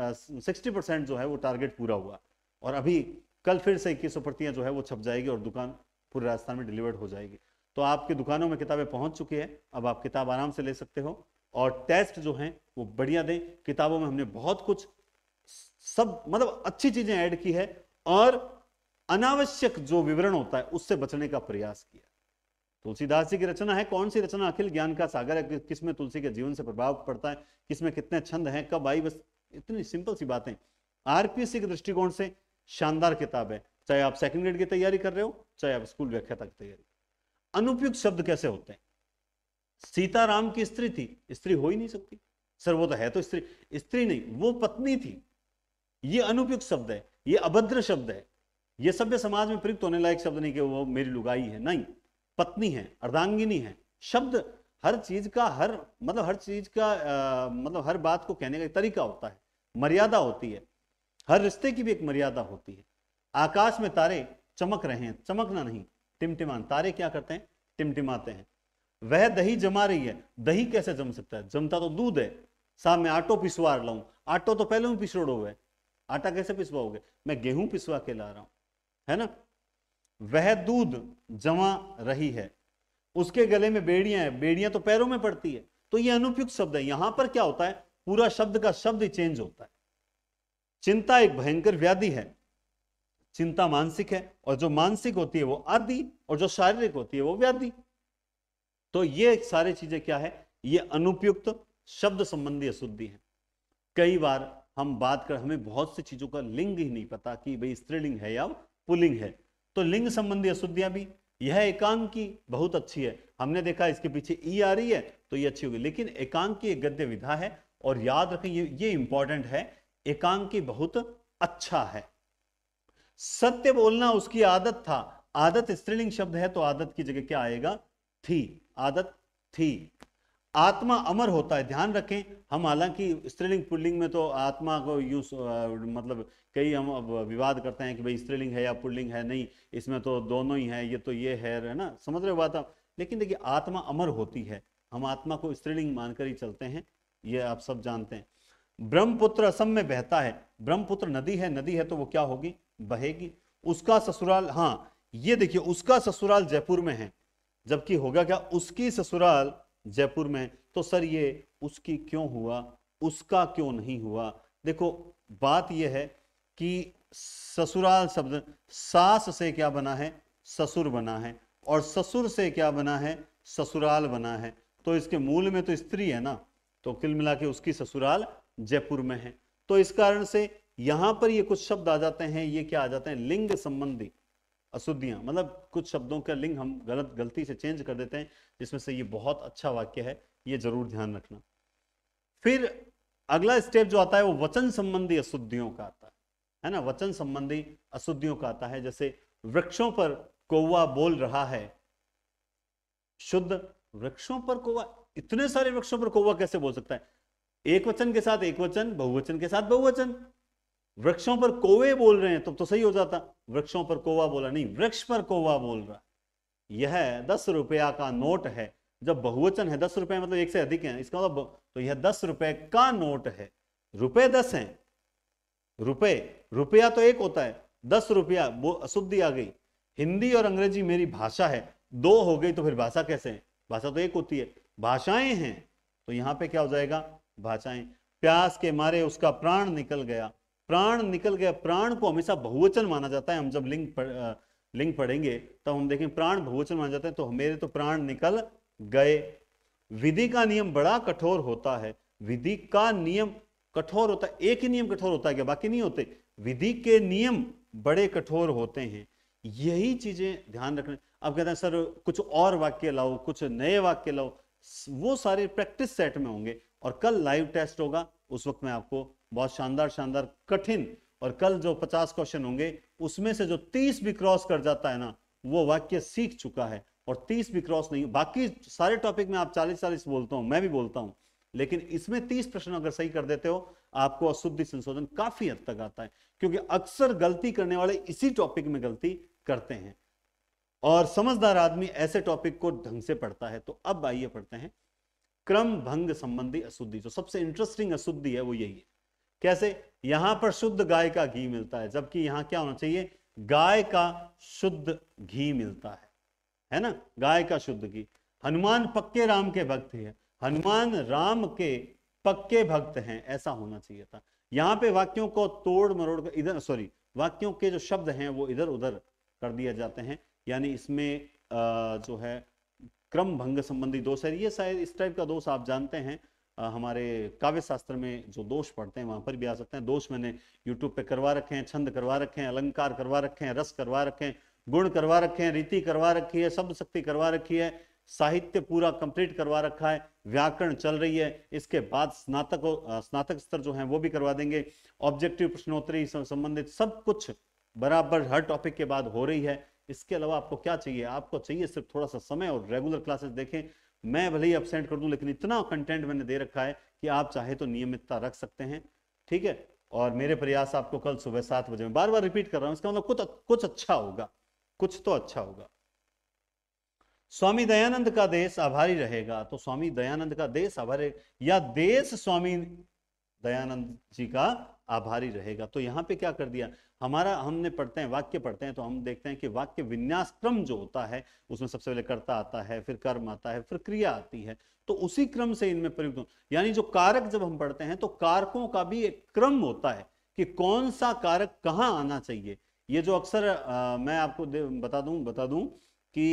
sixty percent जो है वो टारगेट पूरा हुआ और अभी कल फिर से इक्कीस सौ प्रतियाँ जो है वो छप जाएगी और दुकान पूरे राजस्थान में डिलीवर्ड हो जाएगी तो आपकी दुकानों में किताबें पहुँच चुकी है अब आप किताब आराम से ले सकते हो और टेस्ट जो हैं वो बढ़िया दें किताबों में हमने बहुत कुछ सब मतलब अच्छी चीजें ऐड की है और अनावश्यक जो विवरण होता है उससे बचने का प्रयास किया तुलसीदास जी की रचना है कौन सी रचना अखिल ज्ञान का सागर है किसमें तुलसी के जीवन से प्रभाव पड़ता है किसमें कितने छंद हैं कब आई बस इतनी सिंपल सी बातें आरपीएससी के दृष्टिकोण से शानदार किताब है चाहे आप सेकंड ग्रेड की तैयारी कर रहे हो चाहे आप स्कूल व्याख्या तक तैयारी अनुपयुक्त शब्द कैसे होते हैं सीताराम की स्त्री थी स्त्री हो ही नहीं सकती सर वो तो है तो स्त्री स्त्री नहीं वो पत्नी थी ये अनुपयुक्त शब्द है ये अभद्र शब्द है ये सभ्य समाज में प्रयुक्त होने लायक शब्द नहीं कि वो मेरी लुगाई है नहीं पत्नी है अर्धांगिनी है शब्द हर चीज का हर मतलब हर चीज का आ, मतलब हर बात को कहने का तरीका होता है मर्यादा होती है हर रिश्ते की भी एक मर्यादा होती है आकाश में तारे चमक रहे हैं चमकना नहीं टिमटिमान तारे क्या करते हैं टिमटिमाते हैं वह दही जमा रही है दही कैसे जम सकता है जमता तो दूध है साहब मैं आटो पिसवा रहा आटो तो पहले ही पिछड़ो हुआ है आटा कैसे पिसवाओगे मैं गेहूं पिसवा के ला रहा हूं है ना वह दूध जमा रही है उसके गले में बेड़ियां हैं बेड़ियां तो पैरों में पड़ती है तो ये अनुपयुक्त शब्द है यहां पर क्या होता है पूरा शब्द का शब्द ही चेंज होता है चिंता एक भयंकर व्याधि है चिंता मानसिक है और जो मानसिक होती है वो आदि और जो शारीरिक होती है वो व्याधि तो ये सारी चीजें क्या है ये अनुपयुक्त शब्द संबंधी अशुद्धि है कई बार हम बात कर हमें बहुत सी चीजों का लिंग ही नहीं पता कि भाई स्त्रीलिंग है या पुलिंग है तो लिंग संबंधी अशुद्धियां भी यह एकांक की बहुत अच्छी है हमने देखा इसके पीछे ई आ रही है तो ये अच्छी होगी लेकिन एकांक की एक गद्य विधा है और याद रखें ये ये इंपॉर्टेंट है एकांक की बहुत अच्छा है सत्य बोलना उसकी आदत था आदत स्त्रीलिंग शब्द है तो आदत की जगह क्या आएगा थी आदत थी आत्मा अमर होता है ध्यान रखें हम हालांकि स्त्रीलिंग पुल्लिंग में तो आत्मा को यू मतलब कई हम विवाद करते हैं कि भाई स्त्रीलिंग है या पुल्लिंग है नहीं इसमें तो दोनों ही हैं ये तो ये है ना समझ रहे हो बात लेकिन देखिए आत्मा अमर होती है हम आत्मा को स्त्रीलिंग मानकर ही चलते हैं ये आप सब जानते हैं ब्रह्मपुत्र असम में बहता है ब्रह्मपुत्र नदी है नदी है तो वो क्या होगी बहेगी उसका ससुराल हाँ ये देखिए उसका ससुराल जयपुर में है जबकि होगा क्या उसकी ससुराल जयपुर में तो सर ये उसकी क्यों हुआ उसका क्यों नहीं हुआ देखो बात यह है कि ससुराल शब्द सास से क्या बना है ससुर बना है और ससुर से क्या बना है ससुराल बना है तो इसके मूल में तो स्त्री है ना तो कुल मिला के उसकी ससुराल जयपुर में है तो इस कारण से यहां पर ये कुछ शब्द आ जाते हैं ये क्या आ जाते हैं लिंग संबंधी अशुद्धियां मतलब कुछ शब्दों का लिंग हम गलत गलती से चेंज कर देते हैं जिसमें से ये बहुत अच्छा वाक्य है ये जरूर ध्यान रखना फिर अगला स्टेप जो आता है वो वचन संबंधी अशुद्धियों का आता है है ना वचन संबंधी अशुद्धियों का आता है जैसे वृक्षों पर कौवा बोल रहा है शुद्ध वृक्षों पर कौवा इतने सारे वृक्षों पर कौवा कैसे बोल सकता है एक वचन के साथ एक वचन बहुवचन के साथ बहुवचन वृक्षों पर कोवे बोल रहे हैं तब तो, तो सही हो जाता वृक्षों पर कोवा बोला नहीं वृक्ष पर कोवा बोल रहा यह दस रुपया का नोट है जब बहुवचन है दस रुपए मतलब एक से अधिक है इसका मतलब तो यह दस रुपए का नोट है रुपए दस हैं रुपए रुपया तो एक होता है दस रुपया वो अशुद्धि आ गई हिंदी और अंग्रेजी मेरी भाषा है दो हो गई तो फिर भाषा कैसे है भाषा तो एक होती है भाषाएं हैं तो यहाँ पे क्या हो जाएगा भाषाएं प्यास के मारे उसका प्राण निकल गया प्राण निकल गया प्राण को हमेशा बहुवचन माना जाता है हम जब लिंग पढ़, लिंग पढ़ेंगे तब हम देखें प्राण बहुवचन माना जाता है तो मेरे तो प्राण निकल गए विधि का नियम बड़ा कठोर होता है विधि का नियम कठोर होता है एक ही नियम कठोर होता है क्या बाकी नहीं होते विधि के नियम बड़े कठोर होते हैं यही चीजें ध्यान रखने अब कहते हैं सर कुछ और वाक्य लाओ कुछ नए वाक्य लाओ वो सारे प्रैक्टिस सेट में होंगे और कल लाइव टेस्ट होगा उस वक्त मैं आपको बहुत शानदार शानदार कठिन और कल जो 50 क्वेश्चन होंगे उसमें से जो 30 भी क्रॉस कर जाता है ना वो वाक्य सीख चुका है और 30 भी क्रॉस नहीं बाकी सारे टॉपिक में आप 40 40 बोलता हूं मैं भी बोलता हूं लेकिन इसमें 30 प्रश्न अगर सही कर देते हो आपको अशुद्धि संशोधन काफी हद तक आता है क्योंकि अक्सर गलती करने वाले इसी टॉपिक में गलती करते हैं और समझदार आदमी ऐसे टॉपिक को ढंग से पढ़ता है तो अब आइए पढ़ते हैं क्रम भंग संबंधी अशुद्धि जो सबसे इंटरेस्टिंग अशुद्धि है वो यही है कैसे यहां पर शुद्ध गाय का घी मिलता है जबकि यहाँ क्या होना चाहिए गाय का शुद्ध घी मिलता है है ना गाय का शुद्ध घी हनुमान पक्के राम के भक्त है हनुमान राम के पक्के भक्त हैं ऐसा होना चाहिए था यहाँ पे वाक्यों को तोड़ मरोड़ कर इधर सॉरी वाक्यों के जो शब्द हैं वो इधर उधर कर दिए जाते हैं यानी इसमें जो है क्रम भंग संबंधी दोष है ये शायद इस टाइप का दोष आप जानते हैं हमारे काव्य शास्त्र में जो दोष पढ़ते हैं वहां पर भी आ सकते हैं दोष मैंने यूट्यूब पे करवा रखे हैं छंद करवा रखे हैं अलंकार करवा रखे हैं रस करवा रखे हैं गुण करवा रखे हैं रीति करवा रखी है शब्द शक्ति करवा रखी है साहित्य पूरा कंप्लीट करवा रखा है व्याकरण चल रही है इसके बाद स्नातक स्नातक स्तर जो है वो भी करवा देंगे ऑब्जेक्टिव प्रश्नोत्तरी संबंधित सब कुछ बराबर हर टॉपिक के बाद हो रही है इसके अलावा आपको क्या चाहिए आपको चाहिए सिर्फ थोड़ा सा समय और रेगुलर क्लासेस देखें मैं भले ही अपसेंट कर दूं लेकिन इतना कंटेंट मैंने दे रखा है कि आप चाहे तो नियमितता रख सकते हैं ठीक है और मेरे प्रयास आपको कल सुबह सात बजे में बार बार रिपीट कर रहा हूं इसका मतलब कुछ कुछ अच्छा होगा कुछ तो अच्छा होगा स्वामी दयानंद का देश आभारी रहेगा तो स्वामी दयानंद का देश आभारी या देश स्वामी दयानंद जी का आभारी रहेगा तो यहाँ पे क्या कर दिया हमारा हमने पढ़ते हैं वाक्य पढ़ते हैं तो हम देखते हैं कि वाक्य विन्यास क्रम जो होता है उसमें सबसे पहले कर्ता आता है फिर कर्म आता है फिर क्रिया आती है तो उसी क्रम से इनमें प्रयुक्त यानी जो कारक जब हम पढ़ते हैं तो कारकों का भी एक क्रम होता है कि कौन सा कारक कहाँ आना चाहिए ये जो अक्सर मैं आपको बता दूं बता दूं कि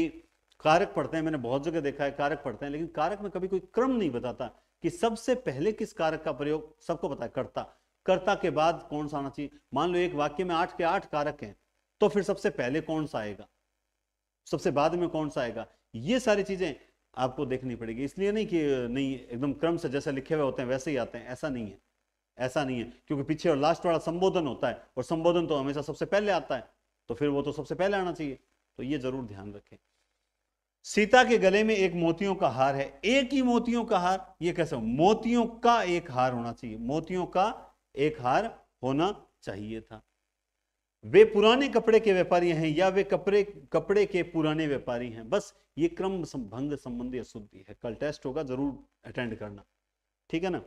कारक पढ़ते हैं मैंने बहुत जगह देखा है कारक पढ़ते हैं लेकिन कारक में कभी कोई क्रम नहीं बताता कि सबसे पहले किस कारक का प्रयोग सबको पता है करता कर्ता के बाद कौन सा आना चाहिए मान लो एक वाक्य में आठ के आठ कारक हैं तो फिर सबसे पहले कौन सा आएगा सबसे बाद में कौन सा आएगा ये सारी चीजें आपको देखनी पड़ेगी इसलिए नहीं कि नहीं एकदम क्रम से जैसे लिखे हुए होते हैं वैसे ही आते हैं ऐसा नहीं है ऐसा नहीं है क्योंकि पीछे और लास्ट वाला संबोधन होता है और संबोधन तो हमेशा सबसे पहले आता है तो फिर वो तो सबसे पहले आना चाहिए तो ये जरूर ध्यान रखें सीता के गले में एक मोतियों का हार है एक ही मोतियों का हार ये कैसे हो मोतियों का एक हार होना चाहिए मोतियों का एक हार होना चाहिए था वे पुराने कपड़े के व्यापारी हैं या वे कपड़े कपड़े के पुराने व्यापारी हैं बस ये क्रम भंग संबंधी अशुद्धि है कल टेस्ट होगा जरूर अटेंड करना ठीक है ना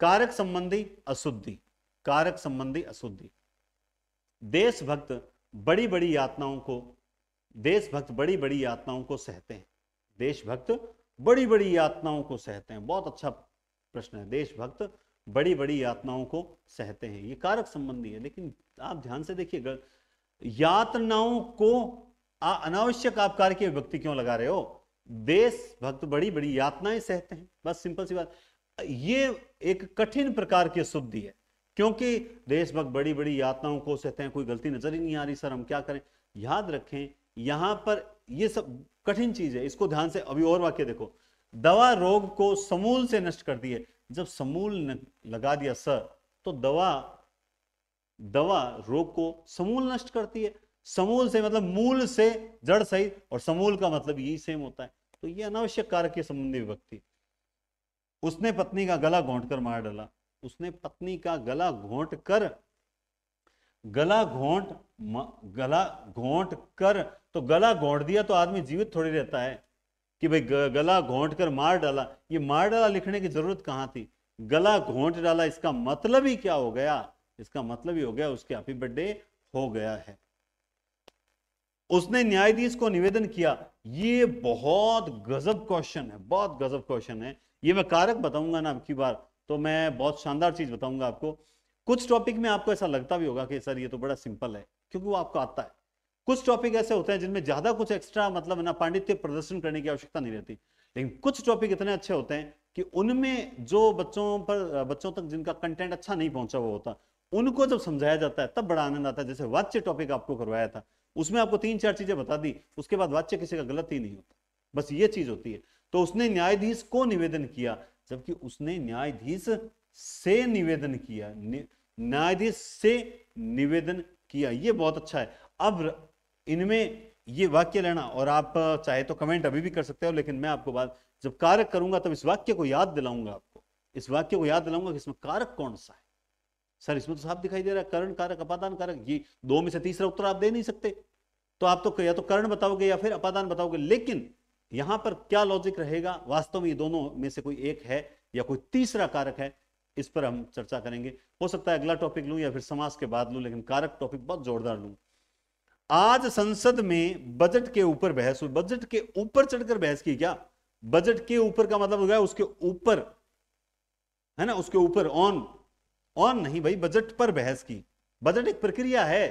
कारक संबंधी अशुद्धि कारक संबंधी अशुद्धि देशभक्त बड़ी बड़ी यातनाओं को देशभक्त बड़ी बड़ी यातनाओं को सहते हैं देशभक्त बड़ी बड़ी यातनाओं को सहते हैं बहुत अच्छा प्रश्न है देशभक्त बड़ी बड़ी यातनाओं को सहते हैं ये कारक संबंधी है लेकिन आप ध्यान से देखिए यातनाओं को अनावश्यक आप कार्य की व्यक्ति क्यों लगा रहे हो देश भक्त बड़ी बड़ी यातनाएं सहते हैं बस सिंपल सी बात ये एक कठिन प्रकार की शुद्धि है क्योंकि देशभक्त बड़ी बड़ी यातनाओं को सहते हैं कोई गलती नजर ही नहीं आ रही सर हम क्या करें याद रखें यहां पर ये सब कठिन चीज है इसको ध्यान से अभी और वाक्य देखो दवा रोग को समूल से नष्ट कर दिए जब समूल लगा दिया स तो दवा दवा रोग को समूल नष्ट करती है समूल से मतलब मूल से जड़ सहित और समूल का मतलब यही सेम होता है तो यह अनावश्यक कार्य के संबंधी विभक्ति उसने पत्नी का गला घोंट कर मार डाला उसने पत्नी का गला घोंट कर गला घोंट गला घोंट कर तो गला घोंट दिया तो आदमी जीवित थोड़ी रहता है कि भाई गला घोंट कर मार डाला ये मार डाला लिखने की जरूरत कहाँ थी गला घोंट डाला इसका मतलब ही क्या हो गया इसका मतलब ही हो गया उसके हैप्पी बर्थडे हो गया है उसने न्यायाधीश को निवेदन किया ये बहुत गजब क्वेश्चन है बहुत गजब क्वेश्चन है ये मैं कारक बताऊंगा ना आपकी बार तो मैं बहुत शानदार चीज बताऊंगा आपको कुछ टॉपिक में आपको ऐसा लगता भी होगा कि सर ये तो बड़ा सिंपल है क्योंकि वो आपको आता है कुछ टॉपिक ऐसे होते हैं जिनमें ज्यादा कुछ एक्स्ट्रा मतलब ना पांडित्य प्रदर्शन करने की आवश्यकता नहीं रहती लेकिन कुछ टॉपिक इतने अच्छे होते हैं कि उनमें जो बच्चों पर बच्चों तक जिनका कंटेंट अच्छा नहीं पहुंचा हुआ होता उनको जब समझाया जाता है तब बड़ा आनंद आता है जैसे वाच्य टॉपिक आपको करवाया था उसमें आपको तीन चार चीजें बता दी उसके बाद वाच्य किसी का गलत ही नहीं होता बस ये चीज होती है तो उसने न्यायाधीश को निवेदन किया जबकि उसने न्यायाधीश से निवेदन किया न्यायाधीश से निवेदन किया ये बहुत अच्छा है अब इनमें ये वाक्य लेना और आप चाहे तो कमेंट अभी भी कर सकते हो लेकिन मैं आपको बात जब कारक करूंगा तब इस वाक्य को याद दिलाऊंगा आपको इस वाक्य को याद दिलाऊंगा कि इसमें कारक कौन सा है सर इसमें तो साफ दिखाई दे रहा है करण कारक अपादान कारक ये दो में से तीसरा उत्तर आप दे नहीं सकते तो आप तो या तो करण बताओगे या फिर अपादान बताओगे लेकिन यहां पर क्या लॉजिक रहेगा वास्तव में ये दोनों में से कोई एक है या कोई तीसरा कारक है इस पर हम चर्चा करेंगे हो सकता है अगला टॉपिक लूं या फिर समाज के बाद लूं लेकिन कारक टॉपिक बहुत जोरदार लूं आज संसद में बजट के ऊपर बहस हुई बजट के ऊपर चढ़कर बहस की क्या बजट के ऊपर का मतलब होगा उसके ऊपर है ना उसके ऊपर ऑन ऑन नहीं भाई बजट पर बहस की बजट एक प्रक्रिया है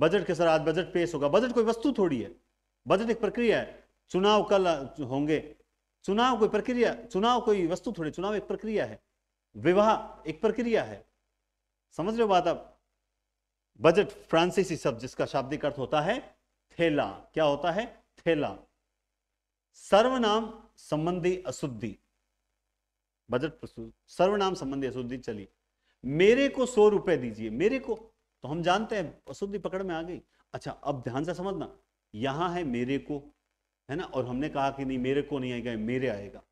बजट के सर आज बजट पेश होगा बजट कोई वस्तु थोड़ी है बजट एक प्रक्रिया है चुनाव कल होंगे चुनाव कोई प्रक्रिया चुनाव कोई वस्तु थोड़ी चुनाव एक प्रक्रिया है विवाह एक प्रक्रिया है समझ रहे हो बात आप बजट फ्रांसीसी शब्द जिसका शाब्दिक अर्थ होता है थेला क्या होता है थेला सर्वनाम संबंधी अशुद्धि बजट प्रस्तुत सर्वनाम संबंधी अशुद्धि चली मेरे को सौ रुपए दीजिए मेरे को तो हम जानते हैं अशुद्धि पकड़ में आ गई अच्छा अब ध्यान से समझना यहां है मेरे को है ना और हमने कहा कि नहीं मेरे को नहीं आएगा मेरे आएगा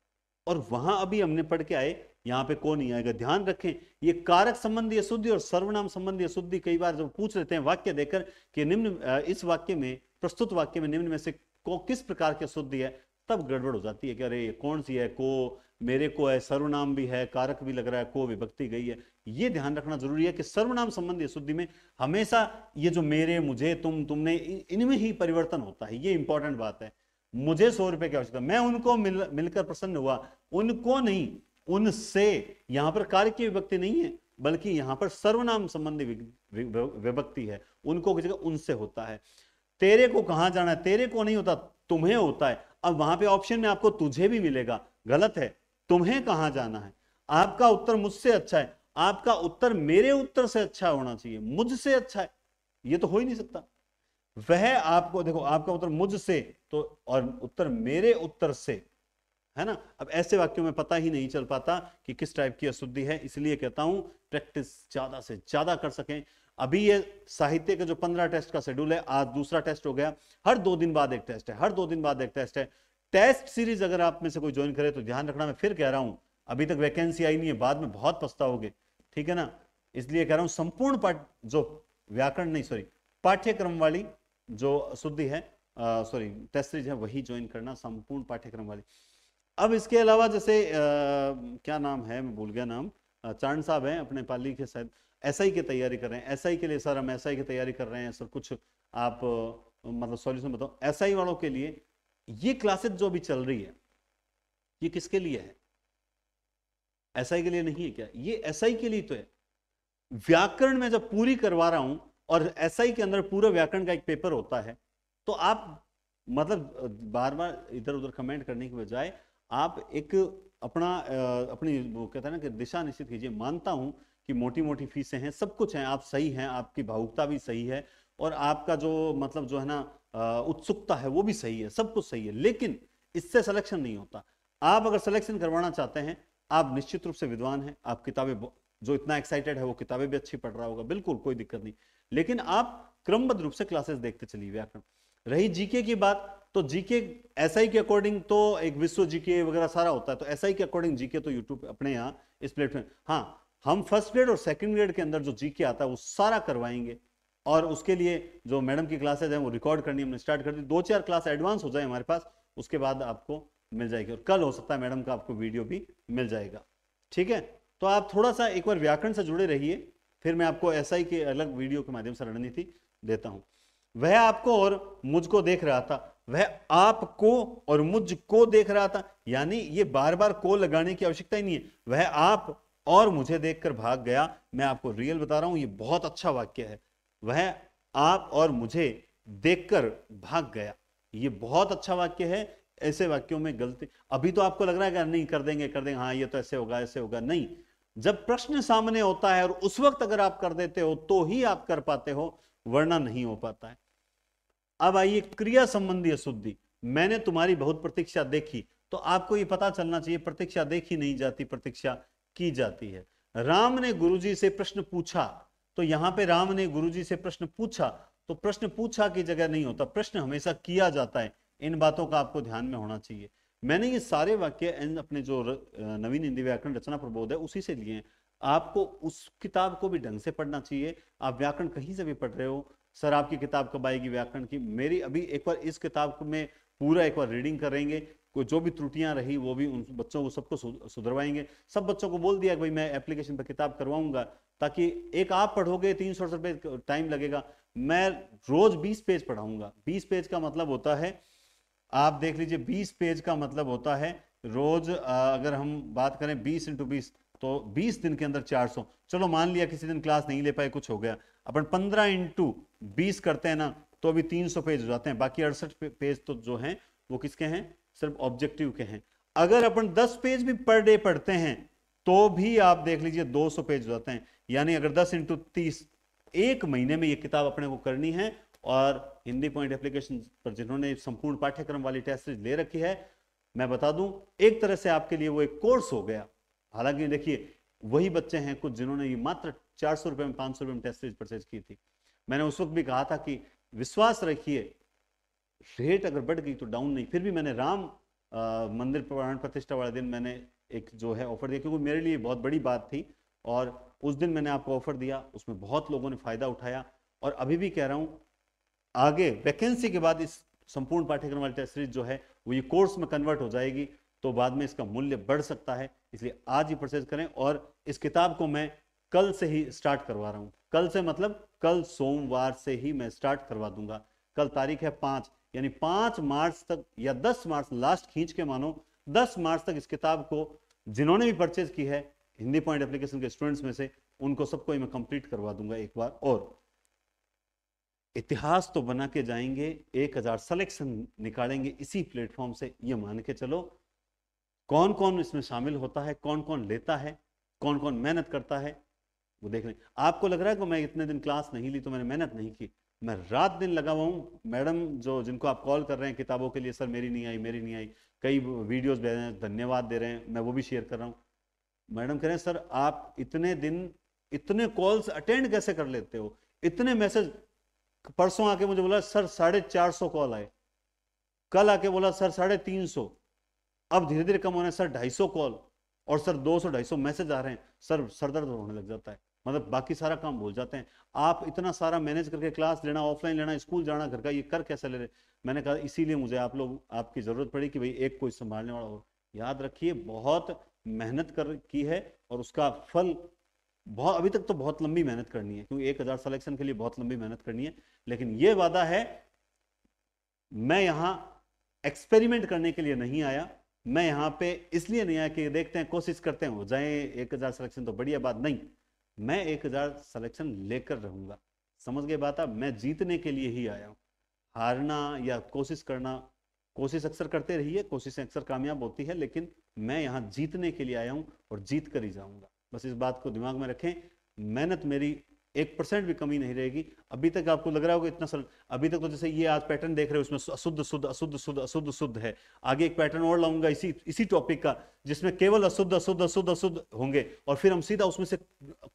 और वहां अभी हमने पढ़ के आए यहाँ पे कौन नहीं आएगा ध्यान रखें ये कारक संबंधी अशुद्धि और सर्वनाम संबंधी अशुद्धि कई बार जब पूछ लेते हैं वाक्य देकर कि निम्न इस वाक्य में प्रस्तुत वाक्य में निम्न में से को किस प्रकार की अशुद्धि है तब गड़बड़ हो जाती है कि अरे ये कौन सी है को मेरे को है सर्वनाम भी है कारक भी लग रहा है को विभक्ति गई है ये ध्यान रखना जरूरी है कि सर्वनाम संबंधी शुद्धि में हमेशा ये जो मेरे मुझे तुम तुमने इनमें ही परिवर्तन होता है ये इंपॉर्टेंट बात है मुझे सौ रुपए की आवश्यकता मैं उनको मिल मिलकर प्रसन्न हुआ उनको नहीं उनसे यहां पर कार्य की विभक्ति नहीं है बल्कि यहां पर सर्वनाम संबंधी विभक्ति है उनको की जगह उनसे होता है तेरे को कहां जाना है तेरे को नहीं होता तुम्हें होता है अब वहां पे ऑप्शन में आपको तुझे भी मिलेगा गलत है तुम्हें कहां जाना है आपका उत्तर मुझसे अच्छा है आपका उत्तर मेरे उत्तर से अच्छा होना चाहिए मुझसे अच्छा है ये तो हो ही नहीं सकता वह आपको देखो आपका उत्तर मुझसे तो और उत्तर मेरे उत्तर से है ना अब ऐसे वाक्यों में पता ही नहीं चल पाता कि किस टाइप की अशुद्धि है इसलिए कहता हूं प्रैक्टिस ज्यादा से ज्यादा कर सकें अभी ये साहित्य का जो पंद्रह टेस्ट का शेड्यूल है आज दूसरा टेस्ट हो गया हर दो दिन बाद एक टेस्ट है हर दो दिन बाद एक टेस्ट है टेस्ट सीरीज अगर आप में से कोई ज्वाइन करे तो ध्यान रखना मैं फिर कह रहा हूं अभी तक वैकेंसी आई नहीं है बाद में बहुत पछताओगे ठीक है ना इसलिए कह रहा हूं संपूर्ण पाठ जो व्याकरण नहीं सॉरी पाठ्यक्रम वाली जो शुद्धि है सॉरी टेस्ट सीरीज है वही ज्वाइन करना संपूर्ण पाठ्यक्रम वाली अब इसके अलावा जैसे आ, क्या नाम है मैं भूल गया नाम चांद साहब हैं अपने पाली के साथ एस की तैयारी कर रहे हैं एस के लिए सर हम एस की तैयारी कर रहे हैं सर कुछ आप मतलब सॉल्यूशन बताओ एस वालों के लिए ये क्लासेज जो अभी चल रही है ये किसके लिए है एस के लिए नहीं है क्या ये एस के लिए तो है व्याकरण में जब पूरी करवा रहा हूं और एस के अंदर पूरा व्याकरण का एक पेपर होता है तो आप मतलब बार बार इधर उधर कमेंट करने के बजाय आप एक अपना अपनी वो कहते हैं ना कि दिशा निश्चित कीजिए मानता हूं कि मोटी मोटी फीसें हैं सब कुछ है आप सही हैं आपकी भावुकता भी सही है और आपका जो मतलब जो है ना उत्सुकता है वो भी सही है सब कुछ सही है लेकिन इससे सिलेक्शन नहीं होता आप अगर सिलेक्शन करवाना चाहते हैं आप निश्चित रूप से विद्वान हैं आप किताबें जो इतना एक्साइटेड है वो किताबें भी अच्छी पढ़ रहा होगा बिल्कुल कोई दिक्कत नहीं लेकिन आप क्रमबद्ध रूप से क्लासेस देखते चलिए व्याकरण रही जीके की बात तो जीके एसआई के अकॉर्डिंग तो एक विश्व जीके वगैरह सारा होता है तो एसआई के अकॉर्डिंग जीके तो यूट्यूब अपने यहाँ इस प्लेटफॉर्म हाँ हम फर्स्ट ग्रेड और सेकंड ग्रेड के अंदर जो जीके आता है वो सारा करवाएंगे और उसके लिए जो मैडम की क्लासेज हैं वो रिकॉर्ड करनी हमने स्टार्ट कर दी दो चार क्लास एडवांस हो जाए हमारे पास उसके बाद आपको मिल जाएगी और कल हो सकता है मैडम का आपको वीडियो भी मिल जाएगा ठीक है तो आप थोड़ा सा एक बार व्याकरण से जुड़े रहिए फिर मैं आपको एसआई के अलग वीडियो के माध्यम से रणनीति देता हूँ वह आपको और मुझको देख रहा था वह आपको और मुझको देख रहा था यानी ये बार बार को लगाने की आवश्यकता ही नहीं है वह आप और मुझे देखकर भाग गया मैं आपको रियल बता रहा हूं ये बहुत अच्छा वाक्य है वह आप और मुझे देखकर भाग गया ये बहुत अच्छा वाक्य है ऐसे वाक्यों में गलती अभी तो आपको लग रहा है कि नहीं कर देंगे कर देंगे हाँ ये तो ऐसे होगा ऐसे होगा नहीं जब प्रश्न सामने होता है और उस वक्त अगर आप कर देते हो तो ही आप कर पाते हो वरना नहीं हो पाता है अब आइए क्रिया संबंधी अशुद्धि मैंने तुम्हारी बहुत प्रतीक्षा देखी तो आपको ये पता चलना चाहिए प्रतीक्षा देखी नहीं जाती प्रतीक्षा की जाती है राम ने गुरुजी से प्रश्न पूछा तो यहाँ पे राम ने गुरुजी से प्रश्न पूछा तो प्रश्न पूछा की जगह नहीं होता प्रश्न हमेशा किया जाता है इन बातों का आपको ध्यान में होना चाहिए मैंने ये सारे वाक्य अपने जो नवीन हिंदी व्याकरण रचना प्रबोध है उसी से लिए आपको उस किताब को भी ढंग से पढ़ना चाहिए आप व्याकरण कहीं से भी पढ़ रहे हो सर आपकी किताब कब आएगी व्याकरण की मेरी अभी एक बार इस किताब में पूरा एक बार रीडिंग करेंगे को जो भी त्रुटियां रही वो भी उन बच्चों को सबको सुधरवाएंगे सब बच्चों को बोल दिया कि भाई मैं एप्लीकेशन पर किताब करवाऊंगा ताकि एक आप पढ़ोगे तीन सौ रुपये टाइम लगेगा मैं रोज बीस पेज पढ़ाऊंगा बीस पेज का मतलब होता है आप देख लीजिए बीस पेज का मतलब होता है रोज अगर हम बात करें बीस इंटू बीस तो 20 दिन के अंदर 400 चलो मान लिया किसी दिन क्लास नहीं ले पाए कुछ हो गया अपन 15 इंटू बीस करते हैं ना तो अभी 300 पेज हो जाते हैं बाकी अड़सठ पेज तो जो हैं वो किसके हैं सिर्फ ऑब्जेक्टिव के हैं अगर अपन 10 पेज भी पर डे पढ़ते हैं तो भी आप देख लीजिए 200 पेज हो जाते हैं यानी अगर 10 इंटू तीस एक महीने में ये किताब अपने को करनी है और हिंदी पॉइंट एप्लीकेशन पर जिन्होंने संपूर्ण पाठ्यक्रम वाली टेस्ट ले रखी है मैं बता दूं एक तरह से आपके लिए वो एक कोर्स हो गया हालांकि देखिए वही बच्चे हैं कुछ जिन्होंने ये मात्र चार सौ रुपये में पाँच सौ रुपये में टेस्ट सीरीज परचेज की थी मैंने उस वक्त भी कहा था कि विश्वास रखिए रेट अगर बढ़ गई तो डाउन नहीं फिर भी मैंने राम आ, मंदिर प्राण प्रतिष्ठा वाले दिन मैंने एक जो है ऑफर दिया क्योंकि मेरे लिए बहुत बड़ी बात थी और उस दिन मैंने आपको ऑफर दिया उसमें बहुत लोगों ने फ़ायदा उठाया और अभी भी कह रहा हूँ आगे वैकेंसी के बाद इस संपूर्ण पाठ्यक्रम वाली टेस्ट सीरीज जो है वो ये कोर्स में कन्वर्ट हो जाएगी तो बाद में इसका मूल्य बढ़ सकता है इसलिए आज ही परचेज करें और इस किताब को मैं कल से ही स्टार्ट करवा रहा हूँ कल से मतलब कल सोमवार से ही मैं स्टार्ट करवा दूंगा कल तारीख है पांच यानी पांच मार्च तक या दस मार्च लास्ट खींच के मानो दस मार्च तक इस किताब को जिन्होंने भी परचेज की है हिंदी पॉइंट एप्लीकेशन के स्टूडेंट्स में से उनको सबको मैं कंप्लीट करवा दूंगा एक बार और इतिहास तो बना के जाएंगे एक हजार सलेक्शन निकालेंगे इसी प्लेटफॉर्म से ये मान के चलो कौन कौन इसमें शामिल होता है कौन कौन लेता है कौन कौन मेहनत करता है वो देख रहे हैं आपको लग रहा है कि मैं इतने दिन क्लास नहीं ली तो मैंने मेहनत नहीं की मैं रात दिन लगा हुआ हूँ मैडम जो जिनको आप कॉल कर रहे हैं किताबों के लिए सर मेरी नहीं आई मेरी नहीं आई कई वीडियोज दे रहे हैं धन्यवाद दे रहे हैं मैं वो भी शेयर कर रहा हूँ मैडम कह रहे हैं सर आप इतने दिन इतने कॉल्स अटेंड कैसे कर लेते हो इतने मैसेज परसों आके मुझे बोला सर साढ़े चार सौ कॉल आए कल आके बोला सर साढ़े तीन सौ अब धीरे धीरे कम हो रहे हैं सर 250 कॉल और सर 200 250 मैसेज आ रहे हैं सर सर दर्द होने लग जाता है मतलब बाकी सारा काम भूल जाते हैं आप इतना सारा मैनेज करके क्लास लेना ऑफलाइन लेना स्कूल जाना घर का ये कर कैसे ले रहे मैंने कहा इसीलिए मुझे आप लोग आपकी ज़रूरत पड़ी कि भाई एक कोई संभालने वाला हो याद रखिए बहुत मेहनत कर की है और उसका फल बहुत अभी तक तो बहुत लंबी मेहनत करनी है क्योंकि एक हज़ार सलेक्शन के लिए बहुत लंबी मेहनत करनी है लेकिन यह वादा है मैं यहां एक्सपेरिमेंट करने के लिए नहीं आया मैं यहाँ पे इसलिए नहीं आया कि देखते हैं कोशिश करते हैं हो जाए एक हज़ार सलेक्शन तो बढ़िया बात नहीं मैं एक हज़ार सलेक्शन लेकर रहूंगा समझ गए बात आप मैं जीतने के लिए ही आया हूं हारना या कोशिश करना कोशिश अक्सर करते रहिए कोशिशें अक्सर कामयाब होती है लेकिन मैं यहां जीतने के लिए आया हूँ और जीत कर ही जाऊँगा बस इस बात को दिमाग में रखें मेहनत मेरी एक परसेंट भी कमी नहीं रहेगी अभी तक आपको लग रहा होगा इतना सर अभी तक तो जैसे ये आज पैटर्न देख रहे हो उसमें अशुद्ध शुद्ध अशुद्ध शुद्ध अशुद्ध शुद्ध है आगे एक पैटर्न और लाऊंगा इसी इसी टॉपिक का जिसमें केवल अशुद्ध अशुद्ध अशुद्ध अशुद्ध होंगे और फिर हम सीधा उसमें से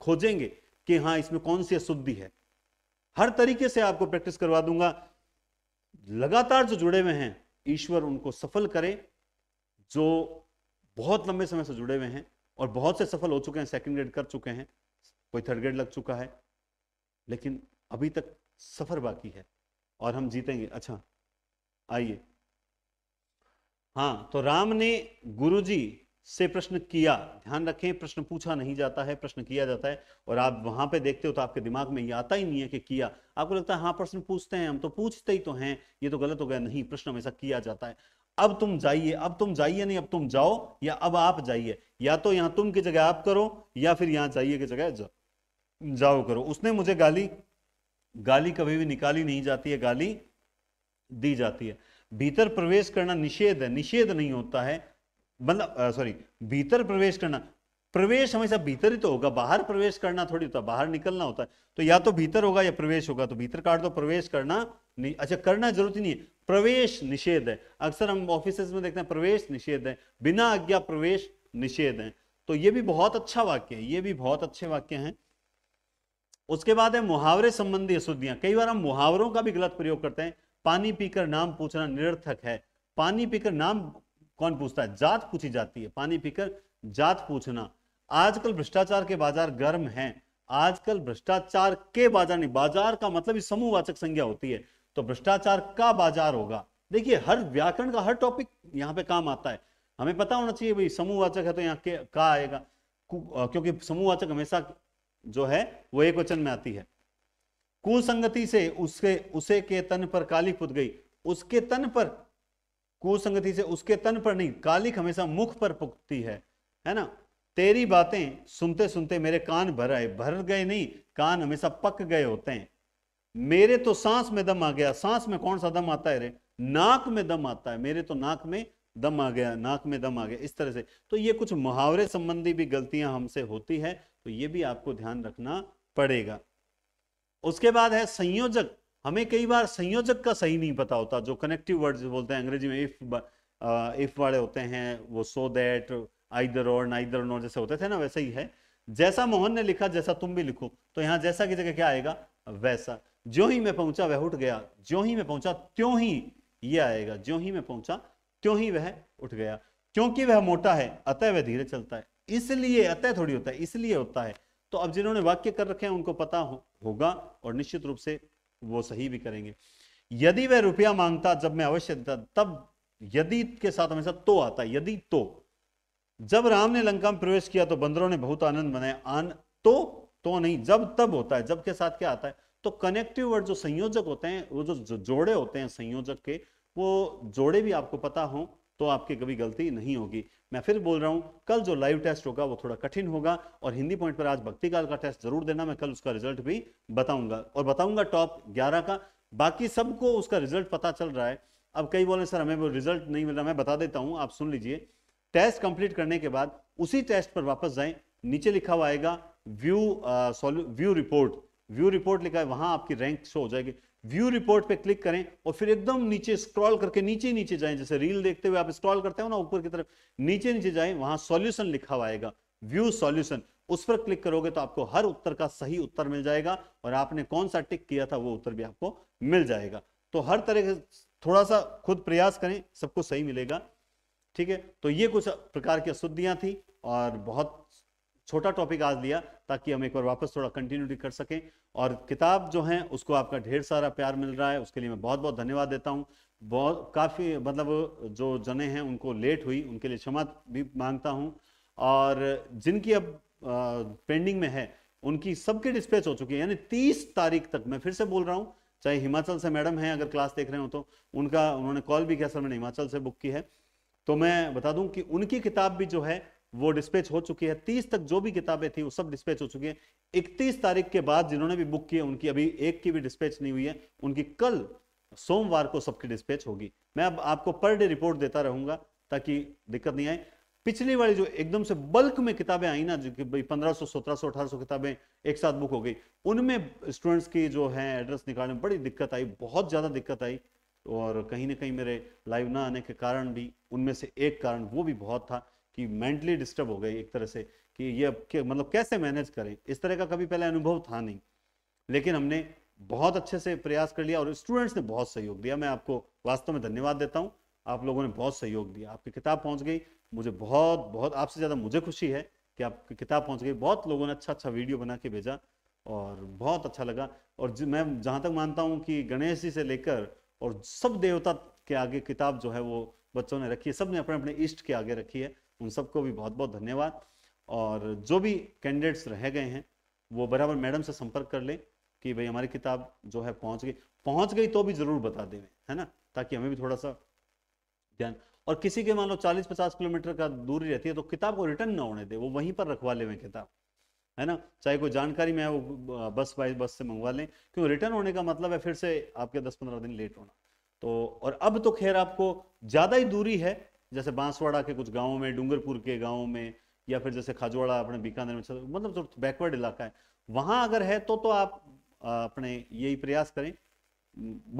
खोजेंगे कि हाँ इसमें कौन सी अशुद्धि है हर तरीके से आपको प्रैक्टिस करवा दूंगा लगातार जो जुड़े हुए हैं ईश्वर उनको सफल करे जो बहुत लंबे समय से जुड़े हुए हैं और बहुत से सफल हो चुके हैं सेकंड ग्रेड कर चुके हैं कोई थर्ड ग्रेड लग चुका है लेकिन अभी तक सफ़र बाकी है और हम जीतेंगे अच्छा आइए हाँ तो राम ने गुरुजी से प्रश्न किया ध्यान रखें प्रश्न पूछा नहीं जाता है प्रश्न किया जाता है और आप वहां पे देखते हो तो आपके दिमाग में ये आता ही नहीं है कि किया आपको लगता है हाँ प्रश्न पूछते हैं हम तो पूछते ही तो हैं ये तो गलत हो गया नहीं प्रश्न हमेशा किया जाता है अब तुम जाइए अब तुम जाइए नहीं अब तुम जाओ या अब आप जाइए या तो यहां तुम की जगह आप करो या फिर यहां जाइए की जगह जाओ जाओ करो उसने मुझे गाली गाली कभी भी निकाली नहीं जाती है गाली दी जाती है भीतर प्रवेश करना निषेध है निषेध नहीं होता है मतलब सॉरी भीतर प्रवेश करना प्रवेश हमेशा भीतर ही तो होगा बाहर प्रवेश करना थोड़ी होता बाहर निकलना होता है तो या तो भीतर होगा या प्रवेश होगा तो भीतर काट दो प्रवेश करना अच्छा करना जरूरत ही नहीं है प्रवेश निषेध है अक्सर हम ऑफिस में देखते हैं प्रवेश निषेध है बिना आज्ञा प्रवेश निषेध है तो ये भी बहुत अच्छा वाक्य है ये भी बहुत अच्छे वाक्य हैं उसके बाद है मुहावरे संबंधी अशुद्धियां कई बार हम मुहावरों का भी गलत प्रयोग करते हैं पानी पीकर नाम पूछना निरर्थक है पानी पीकर नाम कौन पूछता है जात पूछी जाती है पानी पीकर जात पूछना आजकल भ्रष्टाचार के बाजार गर्म हैं आजकल भ्रष्टाचार के बाजार नहीं बाजार का मतलब समूहवाचक संज्ञा होती है तो भ्रष्टाचार का बाजार होगा देखिए हर व्याकरण का हर टॉपिक यहाँ पे काम आता है हमें पता होना चाहिए भाई समूहवाचक है तो यहाँ के का आएगा क्योंकि समूहवाचक हमेशा जो है वो एक वचन में आती है कुसंगति से उसके उसे के तन पर कालिक पुत गई उसके तन पर कुसंगति से उसके तन पर नहीं कालिक हमेशा मुख पर पुकती है है ना तेरी बातें सुनते सुनते मेरे कान भर आए भर गए नहीं कान हमेशा पक गए होते हैं मेरे तो सांस में दम आ गया सांस में कौन सा दम आता है रे नाक में दम आता है मेरे तो नाक में दम आ गया नाक में दम आ गया इस तरह से तो ये कुछ मुहावरे संबंधी भी गलतियां हमसे होती है तो ये भी आपको ध्यान रखना पड़ेगा उसके बाद है संयोजक हमें कई बार संयोजक का सही नहीं पता होता जो कनेक्टिव वर्ड्स बोलते हैं अंग्रेजी में इफ इफ वाले होते हैं वो so that either or neither nor जैसे होते थे ना वैसे ही है जैसा मोहन ने लिखा जैसा तुम भी लिखो तो यहां जैसा की जगह क्या आएगा वैसा जो ही मैं पहुंचा वह उठ गया जो ही मैं पहुंचा त्यों ही ये आएगा जो ही मैं पहुंचा त्यों ही वह उठ गया क्योंकि वह मोटा है अतः वह धीरे चलता है इसलिए अतः थोड़ी होता है इसलिए होता है तो अब जिन्होंने वाक्य कर रखे हैं उनको पता हो, होगा और निश्चित रूप से वो सही भी करेंगे यदि वह रुपया मांगता जब मैं अवश्य देता तब यदि के साथ हमेशा तो आता यदि तो जब राम ने लंका में प्रवेश किया तो बंदरों ने बहुत आनंद मनाया आन तो तो नहीं जब तब होता है जब के साथ क्या आता है तो कनेक्टिव वर्ड जो संयोजक होते हैं वो जो जोड़े होते हैं संयोजक के वो जोड़े भी आपको पता हो तो आपकी कभी गलती नहीं होगी मैं फिर बोल रहा हूँ कल जो लाइव टेस्ट होगा वो थोड़ा कठिन होगा और हिंदी पॉइंट पर आज भक्ति काल का टेस्ट जरूर देना मैं कल उसका रिजल्ट भी बताऊंगा और बताऊंगा टॉप ग्यारह का बाकी सबको उसका रिजल्ट पता चल रहा है अब कई बोले सर हमें वो रिजल्ट नहीं मिल रहा मैं बता देता हूँ आप सुन लीजिए टेस्ट कंप्लीट करने के बाद उसी टेस्ट पर वापस जाएं नीचे लिखा हुआ आएगा view view report view report लिखा है वहां आपकी रैंक शो हो जाएगी व्यू रिपोर्ट पे क्लिक करें और फिर एकदम नीचे स्क्रॉल करके नीचे नीचे जाएं जैसे रील देखते हुए आप स्क्रॉल करते हो ना ऊपर की तरफ नीचे नीचे जाएं वहां सॉल्यूशन लिखा हुआ आएगा व्यू सॉल्यूशन उस पर क्लिक करोगे तो आपको हर उत्तर का सही उत्तर मिल जाएगा और आपने कौन सा टिक किया था वो उत्तर भी आपको मिल जाएगा तो हर तरह थोड़ा सा खुद प्रयास करें सबको सही मिलेगा ठीक है तो ये कुछ प्रकार की अशुद्धियां थी और बहुत छोटा टॉपिक आज लिया ताकि हम एक बार वापस थोड़ा कंटिन्यूटी कर सकें और किताब जो है उसको आपका ढेर सारा प्यार मिल रहा है उसके लिए मैं बहुत बहुत धन्यवाद देता हूँ बहुत काफ़ी मतलब जो जने हैं उनको लेट हुई उनके लिए क्षमा भी मांगता हूँ और जिनकी अब पेंडिंग में है उनकी सबके डिस्पैच हो चुकी है यानी तीस तारीख तक मैं फिर से बोल रहा हूँ चाहे हिमाचल से मैडम हैं अगर क्लास देख रहे हो तो उनका उन्होंने कॉल भी किया सर मैंने हिमाचल से बुक की है तो मैं बता दूं कि उनकी किताब भी जो है वो डिस्पैच हो चुकी है तीस तक जो भी किताबें थी वो सब डिस्पैच हो चुकी हैं इकतीस तारीख के बाद जिन्होंने भी बुक किए उनकी अभी एक की भी डिस्पैच नहीं हुई है उनकी कल सोमवार को सबकी डिस्पैच होगी मैं अब आपको पर डे रिपोर्ट देता रहूंगा ताकि दिक्कत नहीं आए पिछली वाली जो एकदम से बल्क में किताबें आई ना जो कि भाई पंद्रह सौ सत्रह सौ अठारह सौ किताबें एक साथ बुक हो गई उनमें स्टूडेंट्स की जो है एड्रेस निकालने में बड़ी दिक्कत आई बहुत ज़्यादा दिक्कत आई और कहीं ना कहीं मेरे लाइव ना आने के कारण भी उनमें से एक कारण वो भी बहुत था कि मेंटली डिस्टर्ब हो गई एक तरह से कि ये अब मतलब कैसे मैनेज करें इस तरह का कभी पहले अनुभव था नहीं लेकिन हमने बहुत अच्छे से प्रयास कर लिया और स्टूडेंट्स ने बहुत सहयोग दिया मैं आपको वास्तव में धन्यवाद देता हूँ आप लोगों ने बहुत सहयोग दिया आपकी किताब पहुँच गई मुझे बहुत बहुत आपसे ज़्यादा मुझे खुशी है कि आपकी किताब पहुँच गई बहुत लोगों ने अच्छा अच्छा वीडियो बना के भेजा और बहुत अच्छा लगा और मैं जहाँ तक मानता हूँ कि गणेश जी से लेकर और सब देवता के आगे किताब जो है वो बच्चों ने रखी है सब ने अपने अपने इष्ट के आगे रखी है उन सबको भी बहुत बहुत धन्यवाद और जो भी कैंडिडेट्स रह गए हैं वो बराबर मैडम से संपर्क कर लें कि भाई हमारी किताब जो है पहुंच गई पहुंच गई तो भी ज़रूर बता दें है ना ताकि हमें भी थोड़ा सा ध्यान और किसी के मान लो चालीस पचास किलोमीटर का दूरी रहती है तो किताब को रिटर्न ना होने दे वो वहीं पर रखवा लें किताब है ना चाहे कोई जानकारी में है वो बस बाई बस से मंगवा लें क्यों रिटर्न होने का मतलब है फिर से आपके दस पंद्रह दिन लेट होना तो और अब तो खैर आपको ज़्यादा ही दूरी है जैसे बांसवाड़ा के कुछ गाँव में डूंगरपुर के गाँव में या फिर जैसे खाजवाड़ा अपने बीकानेर में मतलब जो बैकवर्ड इलाका है वहाँ अगर है तो तो आप अपने यही प्रयास करें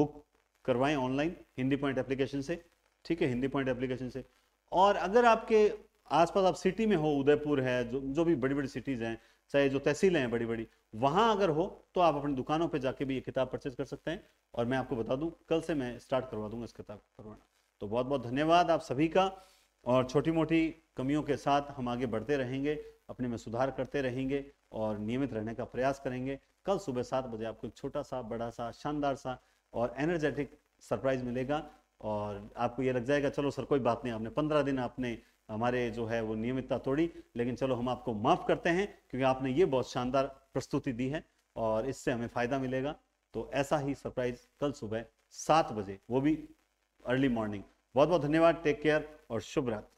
बुक करवाएं ऑनलाइन हिंदी पॉइंट एप्लीकेशन से ठीक है हिंदी पॉइंट एप्लीकेशन से और अगर आपके आसपास आप सिटी में हो उदयपुर है जो जो भी बड़ी बड़ी सिटीज हैं चाहे जो तहसीलें हैं बड़ी बड़ी वहाँ अगर हो तो आप अपनी दुकानों पर जाके भी ये किताब परचेज कर सकते हैं और मैं आपको बता दूँ कल से मैं स्टार्ट करवा दूंगा इस किताब करवाना तो बहुत बहुत धन्यवाद आप सभी का और छोटी मोटी कमियों के साथ हम आगे बढ़ते रहेंगे अपने में सुधार करते रहेंगे और नियमित रहने का प्रयास करेंगे कल सुबह सात बजे आपको एक छोटा सा बड़ा सा शानदार सा और एनर्जेटिक सरप्राइज मिलेगा और आपको ये लग जाएगा चलो सर कोई बात नहीं आपने पंद्रह दिन आपने हमारे जो है वो नियमितता तोड़ी लेकिन चलो हम आपको माफ़ करते हैं क्योंकि आपने ये बहुत शानदार प्रस्तुति दी है और इससे हमें फ़ायदा मिलेगा तो ऐसा ही सरप्राइज कल सुबह सात बजे वो भी अर्ली मॉर्निंग बहुत बहुत धन्यवाद टेक केयर और शुभ रात्रि